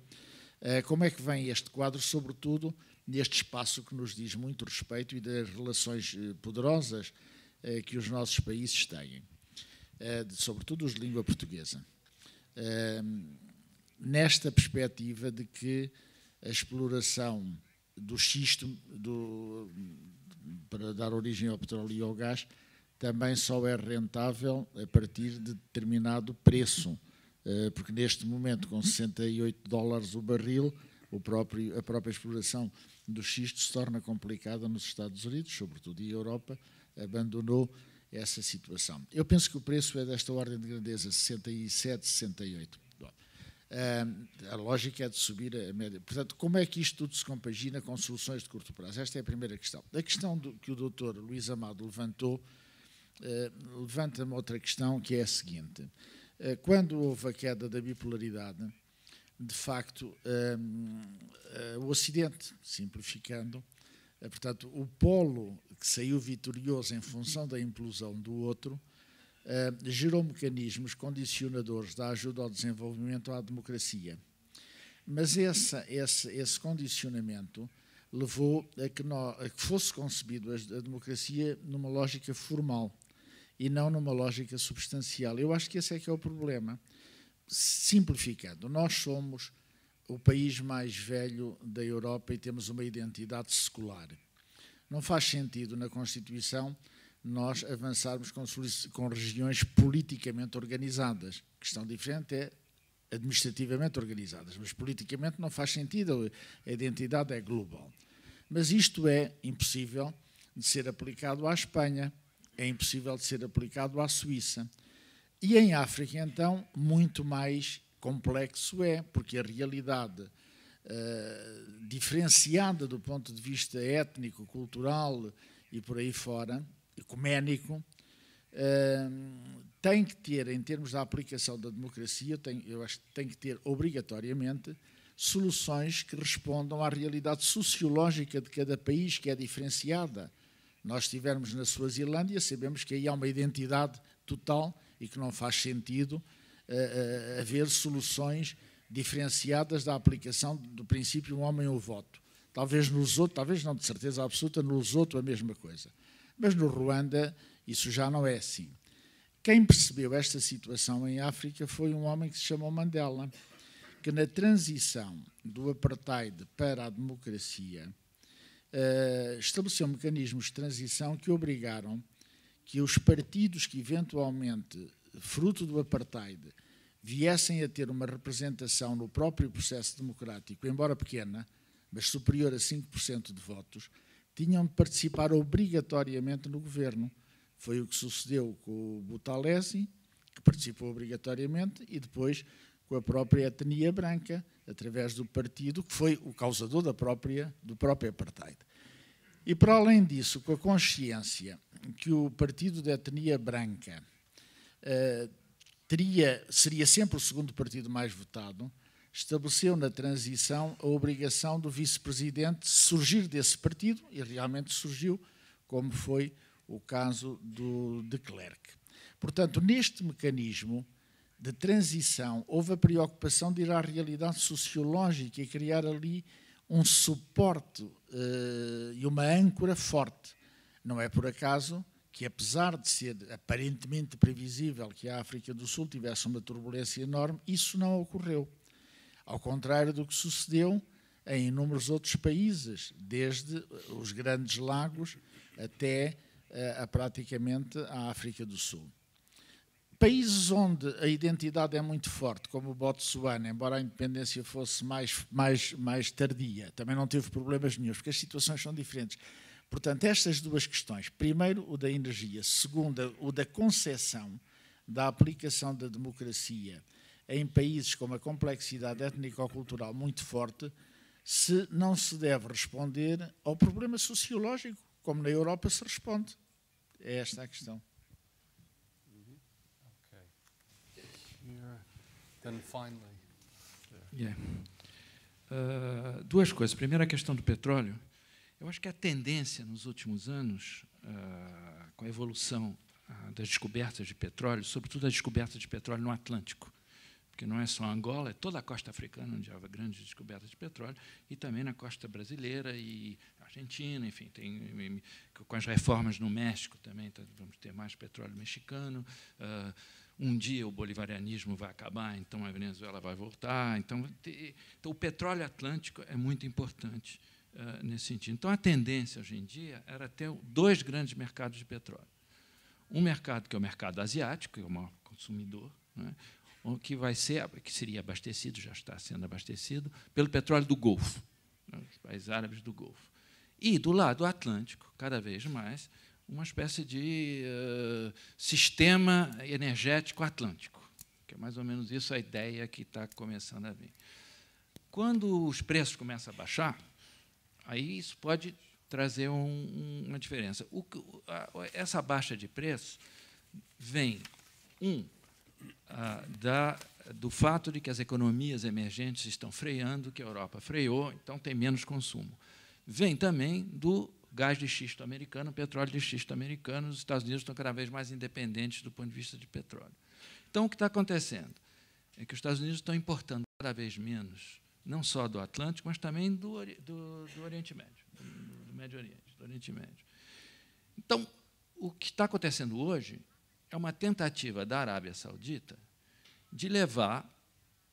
eh, como é que vem este quadro, sobretudo neste espaço que nos diz muito respeito e das relações eh, poderosas eh, que os nossos países têm, eh, sobretudo os de língua portuguesa. Ehm, nesta perspectiva de que a exploração do xisto do, para dar origem ao petróleo e ao gás também só é rentável a partir de determinado preço, porque neste momento, com 68 dólares o barril, o próprio, a própria exploração do xisto se torna complicada nos Estados Unidos, sobretudo, e a Europa abandonou essa situação. Eu penso que o preço é desta ordem de grandeza, 67, 68. Bom, eh, a lógica é de subir a média. Portanto, como é que isto tudo se compagina com soluções de curto prazo? Esta é a primeira questão. A questão do, que o doutor Luís Amado levantou eh, levanta-me outra questão, que é a seguinte. Eh, quando houve a queda da bipolaridade, de facto, um, uh, eh, o Ocidente, simplificando. Eh, portanto, o polo que saiu vitorioso em função da implosão do outro uh, gerou mecanismos condicionadores da ajuda ao desenvolvimento à democracia. Mas essa, esse, esse condicionamento levou a que, a que fosse concebida a democracia numa lógica formal e não numa lógica substancial. Eu acho que esse é que é o problema simplificando, nós somos o país mais velho da Europa e temos uma identidade secular. Não faz sentido na Constituição nós avançarmos com, com regiões politicamente organizadas. A questão diferente é administrativamente organizadas, mas politicamente não faz sentido, a identidade é global. Mas isto é impossível de ser aplicado à Espanha, é impossível de ser aplicado à Suíça. E em África, então, muito mais complexo é, porque a realidade uh, diferenciada do ponto de vista étnico, cultural e por aí fora, ecuménico, uh, tem que ter, em termos da aplicação da democracia, tem, eu acho que tem que ter obrigatoriamente soluções que respondam à realidade sociológica de cada país, que é diferenciada. Nós estivermos na Suazilândia, sabemos que aí há uma identidade total e que não faz sentido uh, uh, haver soluções diferenciadas da aplicação do princípio um homem ou voto. Talvez nos outros, talvez não de certeza absoluta, nos outros a mesma coisa. Mas no Ruanda isso já não é assim. Quem percebeu esta situação em África foi um homem que se chamou Mandela, que na transição do apartheid para a democracia eh, estabeleceu mecanismos de transição que obrigaram que os partidos que eventualmente, fruto do apartheid, viessem a ter uma representação no próprio processo democrático, embora pequena, mas superior a 5% de votos, tinham de participar obrigatoriamente no governo. Foi o que sucedeu com o Butalesi, que participou obrigatoriamente, e depois com a própria etnia branca, através do partido, que foi o causador da própria, do próprio apartheid. E, para além disso, com a consciência que o partido da etnia branca uh, teria, seria sempre o segundo partido mais votado, estabeleceu na transição a obrigação do vice-presidente surgir desse partido, e realmente surgiu, como foi o caso do de Klerk. Portanto, neste mecanismo de transição, houve a preocupação de ir à realidade sociológica e criar ali um suporte uh, e uma âncora forte. Não é por acaso que, apesar de ser aparentemente previsível que a África do Sul tivesse uma turbulência enorme, isso não ocorreu. Ao contrário do que sucedeu em inúmeros outros países, desde eh, os Grandes Lagos até a, eh, a, praticamente a África do Sul. Países onde a identidade é muito forte, como o Botsuana, embora a independência fosse mais, mais, mais tardia, também não teve problemas nenhums, porque as situações são diferentes Portanto, estas duas questões, primeiro o da energia, segunda o da concessão da aplicação da democracia em países com uma complexidade étnico-cultural muito forte, se não se deve responder ao problema sociológico, como na Europa se responde. É esta a questão. Then finally. Yeah. Uh, duas coisas. Primeiro, a questão do petróleo. Eu acho que a tendência nos últimos anos, uh, com a evolução uh, das descobertas de petróleo, sobretudo a descoberta de petróleo no Atlântico, porque não é só Angola, é toda a costa africana onde há grandes descobertas de petróleo, e também na costa brasileira e Argentina, enfim, tem, com as reformas no México também, então vamos ter mais petróleo mexicano. Uh, um dia o bolivarianismo vai acabar, então a Venezuela vai voltar. Então, então o petróleo atlântico é muito importante eh, nesse sentido. Então, a tendência hoje em dia era ter dois grandes mercados de petróleo. Um mercado que é o mercado asiático, que é o maior consumidor, né, que vai ser, que seria abastecido, já está sendo abastecido, pelo petróleo do Golfo, né, os países árabes do Golfo. E, do lado Atlântico, cada vez mais, uma espécie de uh, sistema energético atlântico, que é mais ou menos isso a ideia que está começando a vir. Quando os preços começam a baixar, Aí isso pode trazer um, uma diferença. O, a, essa baixa de preços vem, um, a, da, do fato de que as economias emergentes estão freando, que a Europa freou, então tem menos consumo. Vem também do gás de xisto americano, petróleo de xisto americano, os Estados Unidos estão cada vez mais independentes do ponto de vista de petróleo. Então, o que está acontecendo? É que os Estados Unidos estão importando cada vez menos não só do Atlântico, mas também do, do, do Oriente Médio, do, do, Médio Oriente, do Oriente Médio. Então, o que está acontecendo hoje é uma tentativa da Arábia Saudita de levar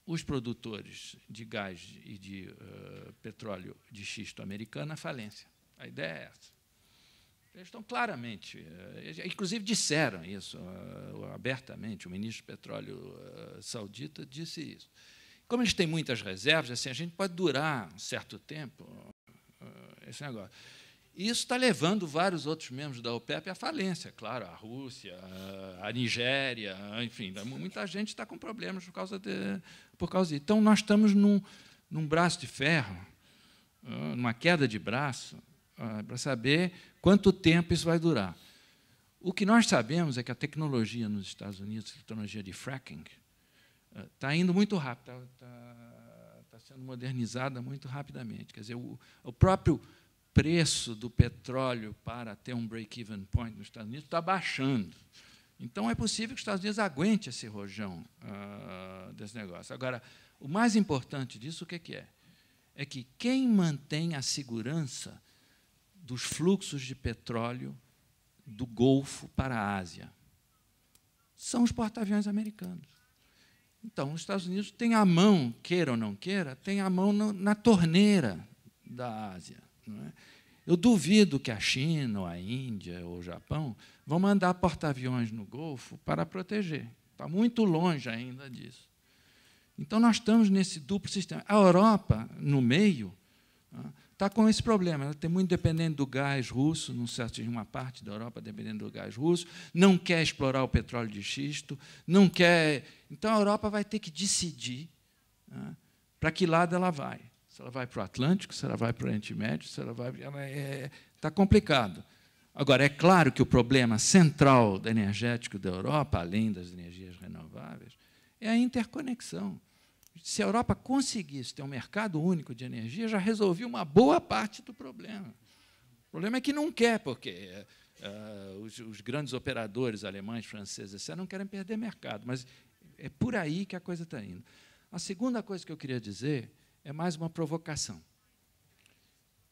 os produtores de gás e de uh, petróleo de xisto americano à falência. A ideia é essa. Eles estão claramente, uh, inclusive disseram isso uh, abertamente, o ministro do petróleo saudita disse isso. Como a gente tem muitas reservas, assim, a gente pode durar um certo tempo eh, esse negócio. E isso está levando vários outros membros da OPEP à falência, claro, a Rússia, a Nigéria, enfim, tá, muita gente está com problemas por causa, de, por causa disso. Então, nós estamos num, num braço de ferro, eh, numa queda de braço, eh, para saber quanto tempo isso vai durar. O que nós sabemos é que a tecnologia nos Estados Unidos, a tecnologia de fracking, Está eh, indo muito rápido, está tá, tá sendo modernizada muito rapidamente. Quer dizer, o, o próprio preço do petróleo para ter um break-even point nos Estados Unidos está baixando. Então, é possível que os Estados Unidos aguente esse rojão uh, desse negócio. Agora, o mais importante disso, o que é, que é? É que quem mantém a segurança dos fluxos de petróleo do Golfo para a Ásia são os porta-aviões americanos. Então, os Estados Unidos têm a mão, queira ou não queira, tem a mão no, na torneira da Ásia. É? Eu duvido que a China, ou a Índia, ou o Japão vão mandar porta-aviões no Golfo para proteger. Está muito longe ainda disso. Então, nós estamos nesse duplo sistema. A Europa, no meio, é? está com esse problema. Ela né? tem muito dependente do gás russo, num certo uma parte da Europa dependendo do gás russo, não quer explorar o petróleo de xisto, não quer. Então a Europa vai ter que decidir né, para que lado ela vai. Se ela vai para o Atlântico, se ela vai para o Oriente Médio, se ela vai. Ela é... Está complicado. Agora, é claro que o problema central energético da Europa, além das energias renováveis, é a interconexão se a Europa conseguisse ter um mercado único de energia, já resolvia uma boa parte do problema. O problema é que não quer, porque uh, os, os, grandes operadores alemães, franceses, etc., não querem perder mercado, mas é por aí que a coisa está indo. A segunda coisa que eu queria dizer é mais uma provocação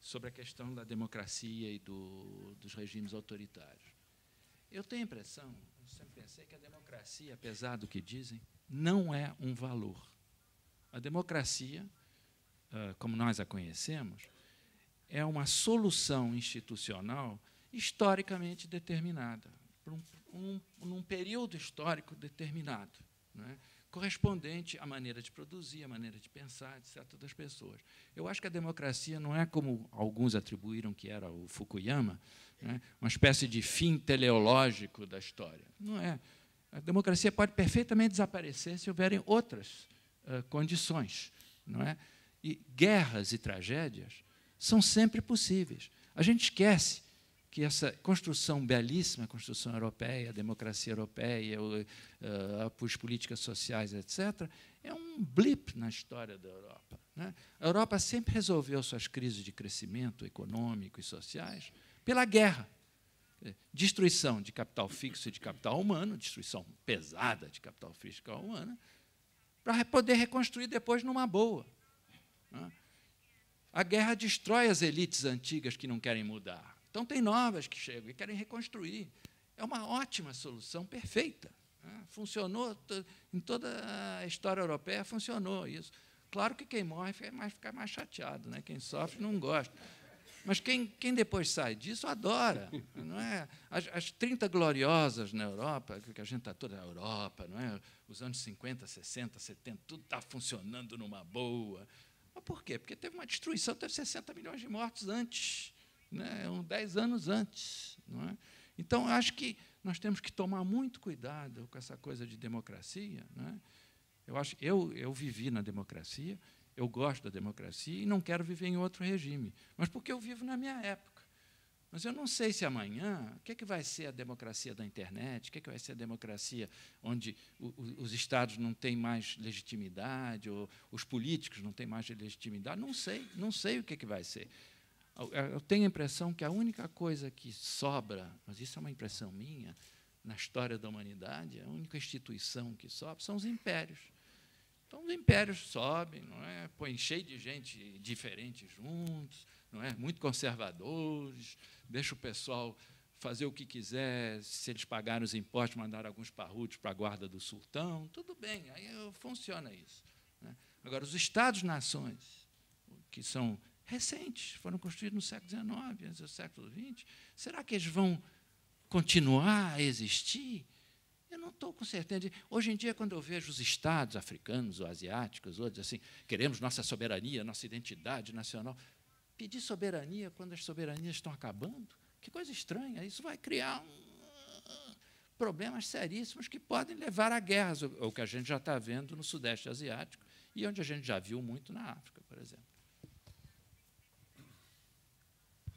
sobre a questão da democracia e do, dos regimes autoritários. Eu tenho a impressão, eu sempre pensei que a democracia, apesar do que dizem, não é um valor. A democracia, ah, como nós a conhecemos, é uma solução institucional historicamente determinada, por um, um, num período histórico determinado, né, correspondente à maneira de produzir, à maneira de pensar, etc., das pessoas. Eu acho que a democracia não é como alguns atribuíram que era o Fukuyama, né, uma espécie de fim teleológico da história. Não é. A democracia pode perfeitamente desaparecer se houverem outras eh, condições. Não é? E guerras e tragédias são sempre possíveis. A gente esquece que essa construção belíssima, a construção europeia, a democracia europeia, eh, as políticas sociais, etc., é um blip na história da Europa. É? A Europa sempre resolveu suas crises de crescimento econômico e sociais pela guerra. Destruição de capital fixo e de capital humano, destruição pesada de capital fiscal humano, para poder reconstruir depois numa boa. Né? A guerra destrói as elites antigas que não querem mudar. Então, tem novas que chegam e querem reconstruir. É uma ótima solução, perfeita. Né? Funcionou em toda a história europeia, funcionou isso. Claro que quem morre fica mais, mais chateado, né? quem sofre não gosta. Mas quem, quem depois sai disso adora. não é? as, as 30 gloriosas na Europa, que a gente está toda na Europa, não é? os anos 50, 60, 70, tudo está funcionando numa boa. Mas por quê? Porque teve uma destruição, teve 60 milhões de mortos antes, né? É um 10 anos antes. Não é? Então, acho que nós temos que tomar muito cuidado com essa coisa de democracia. Né? Eu, acho, eu, eu vivi na democracia, eu gosto da democracia e não quero viver em outro regime, mas porque eu vivo na minha época. Mas eu não sei se amanhã, o que, é que vai ser a democracia da internet, o que, é que vai ser a democracia onde o, o, os estados não têm mais legitimidade, ou os políticos não têm mais legitimidade. Não sei, não sei o que, é que vai ser. Eu tenho a impressão que a única coisa que sobra, mas isso é uma impressão minha, na história da humanidade, a única instituição que sobra são os impérios. Então os impérios sobem, não é? Põem cheio de gente diferente juntos, não é? Muito conservadores, deixa o pessoal fazer o que quiser, se eles pagarem os impostos, mandar alguns parrudos para a guarda do sultão, tudo bem, aí funciona isso. Né? Agora, os Estados-nações, que são recentes, foram construídos no século XIX, antes do século XX, será que eles vão continuar a existir? Eu não estou com certeza. Hoje em dia, quando eu vejo os estados africanos ou asiáticos, outros assim, queremos nossa soberania, nossa identidade nacional, pedir soberania quando as soberanias estão acabando? Que coisa estranha. Isso vai criar um, problemas seríssimos que podem levar a guerras, o que a gente já está vendo no Sudeste Asiático e onde a gente já viu muito na África, por exemplo.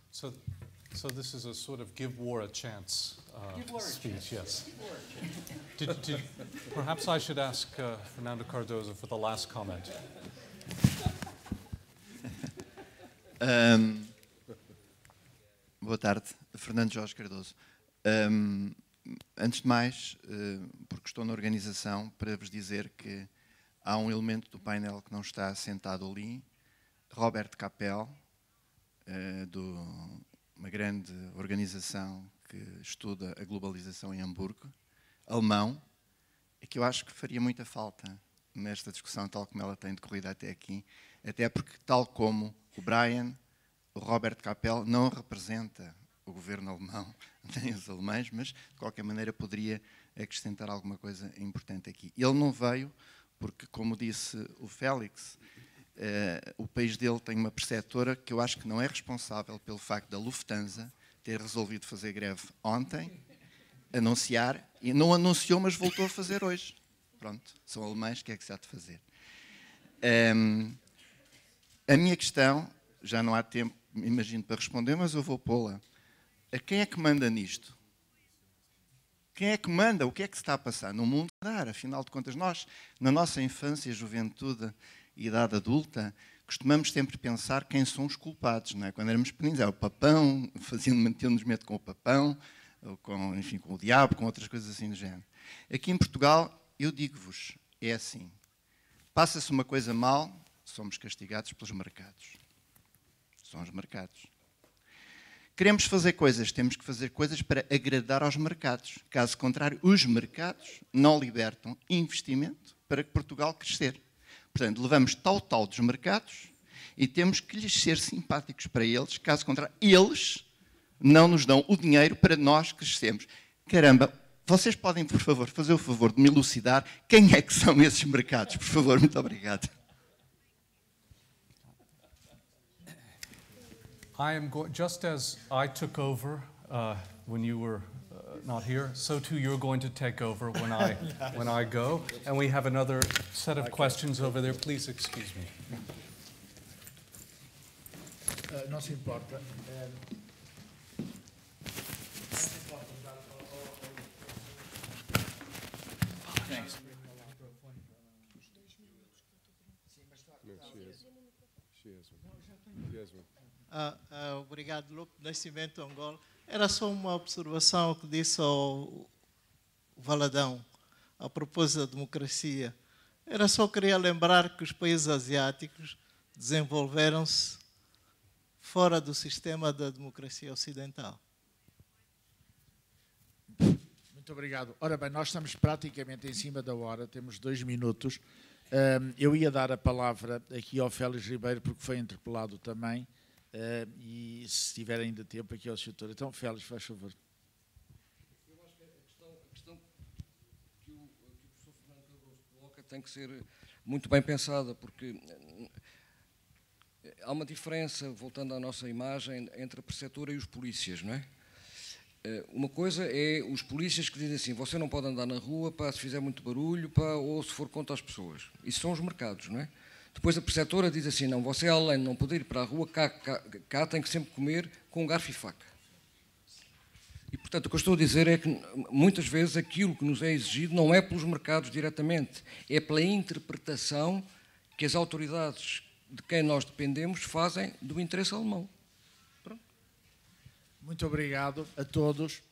So So this is a sort of give war a chance uh, give war speech, a chance. yes. Give war a chance. did, perhaps I should ask uh, Fernando Cardoso for the last comment. Um, boa tarde, Fernando Jorge Cardoso. Um, antes de mais, uh, porque estou na organização, para vos dizer que há um elemento do painel que não está sentado ali, Roberto Capel, uh, do uma grande organização que estuda a globalização em Hamburgo, alemão, e que eu acho que faria muita falta nesta discussão, tal como ela tem decorrido até aqui, até porque, tal como o Brian, o Robert Capel não representa o governo alemão nem os alemães, mas de qualquer maneira poderia acrescentar alguma coisa importante aqui. Ele não veio porque, como disse o Félix, Uh, o país dele tem uma preceptora que eu acho que não é responsável pelo facto da Lufthansa ter resolvido fazer greve ontem, anunciar, e não anunciou, mas voltou a fazer hoje. Pronto, são alemães, o que é que se há de fazer? Um, ehm, a minha questão, já não há tempo, imagino, para responder, mas eu vou pô-la. A quem é que manda nisto? Quem é que manda? O que é que se está a passar no mundo? Afinal de contas, nós, na nossa infância e juventude, idade adulta, costumamos sempre pensar quem são os culpados, não é? Quando éramos pequeninos, era é o papão, faziam, nos medo com o papão, ou com, enfim, com o diabo, com outras coisas assim do género. Aqui em Portugal, eu digo-vos, é assim. Passa-se uma coisa mal, somos castigados pelos mercados. São os mercados. Queremos fazer coisas, temos que fazer coisas para agradar aos mercados. Caso contrário, os mercados não libertam investimento para que Portugal crescer. Portanto, levamos tal tal dos mercados e temos que lhes ser simpáticos para eles, caso contrário, eles não nos dão o dinheiro para nós crescermos. Caramba, vocês podem, por favor, fazer o favor de me elucidar quem é que são esses mercados, por favor, muito obrigado. I am go- just as I took over uh, when you were not here, so too you're going to take over when I, yes. when I go. And we have another set of okay. questions over there. Please excuse me. Uh, non si importa. Um, Uh, uh, obrigado, Nascimento Angola. Era só uma observação que disse ao Valadão a propósito da democracia. Era só queria lembrar que os países asiáticos desenvolveram-se fora do sistema da democracia ocidental. Muito obrigado. Ora bem, nós estamos praticamente em cima da hora, temos dois minutos. Eu ia dar a palavra aqui ao Félix Ribeiro, porque foi interpelado também Uh, e se tiver ainda tempo aqui ao setor. Então, Félix, faz favor. Eu acho que a questão, a questão que, o, que, o, professor Fernando Cardoso coloca tem que ser muito bem pensada, porque eh, há uma diferença, voltando à nossa imagem, entre a preceptora e os polícias, não é? Eh, uma coisa é os polícias que dizem assim: você não pode andar na rua, pá, se fizer muito barulho, pá, ou se for contra as pessoas. Isso são os mercados, não é? Depois a preceptora diz assim: não, você é além de não poder ir para a rua, cá, cá, cá tem que sempre comer com garfo e faca. E, portanto, o que eu estou a dizer é que muitas vezes aquilo que nos é exigido não é pelos mercados diretamente, é pela interpretação que as autoridades de quem nós dependemos fazem do interesse alemão. Pronto. Muito obrigado a todos.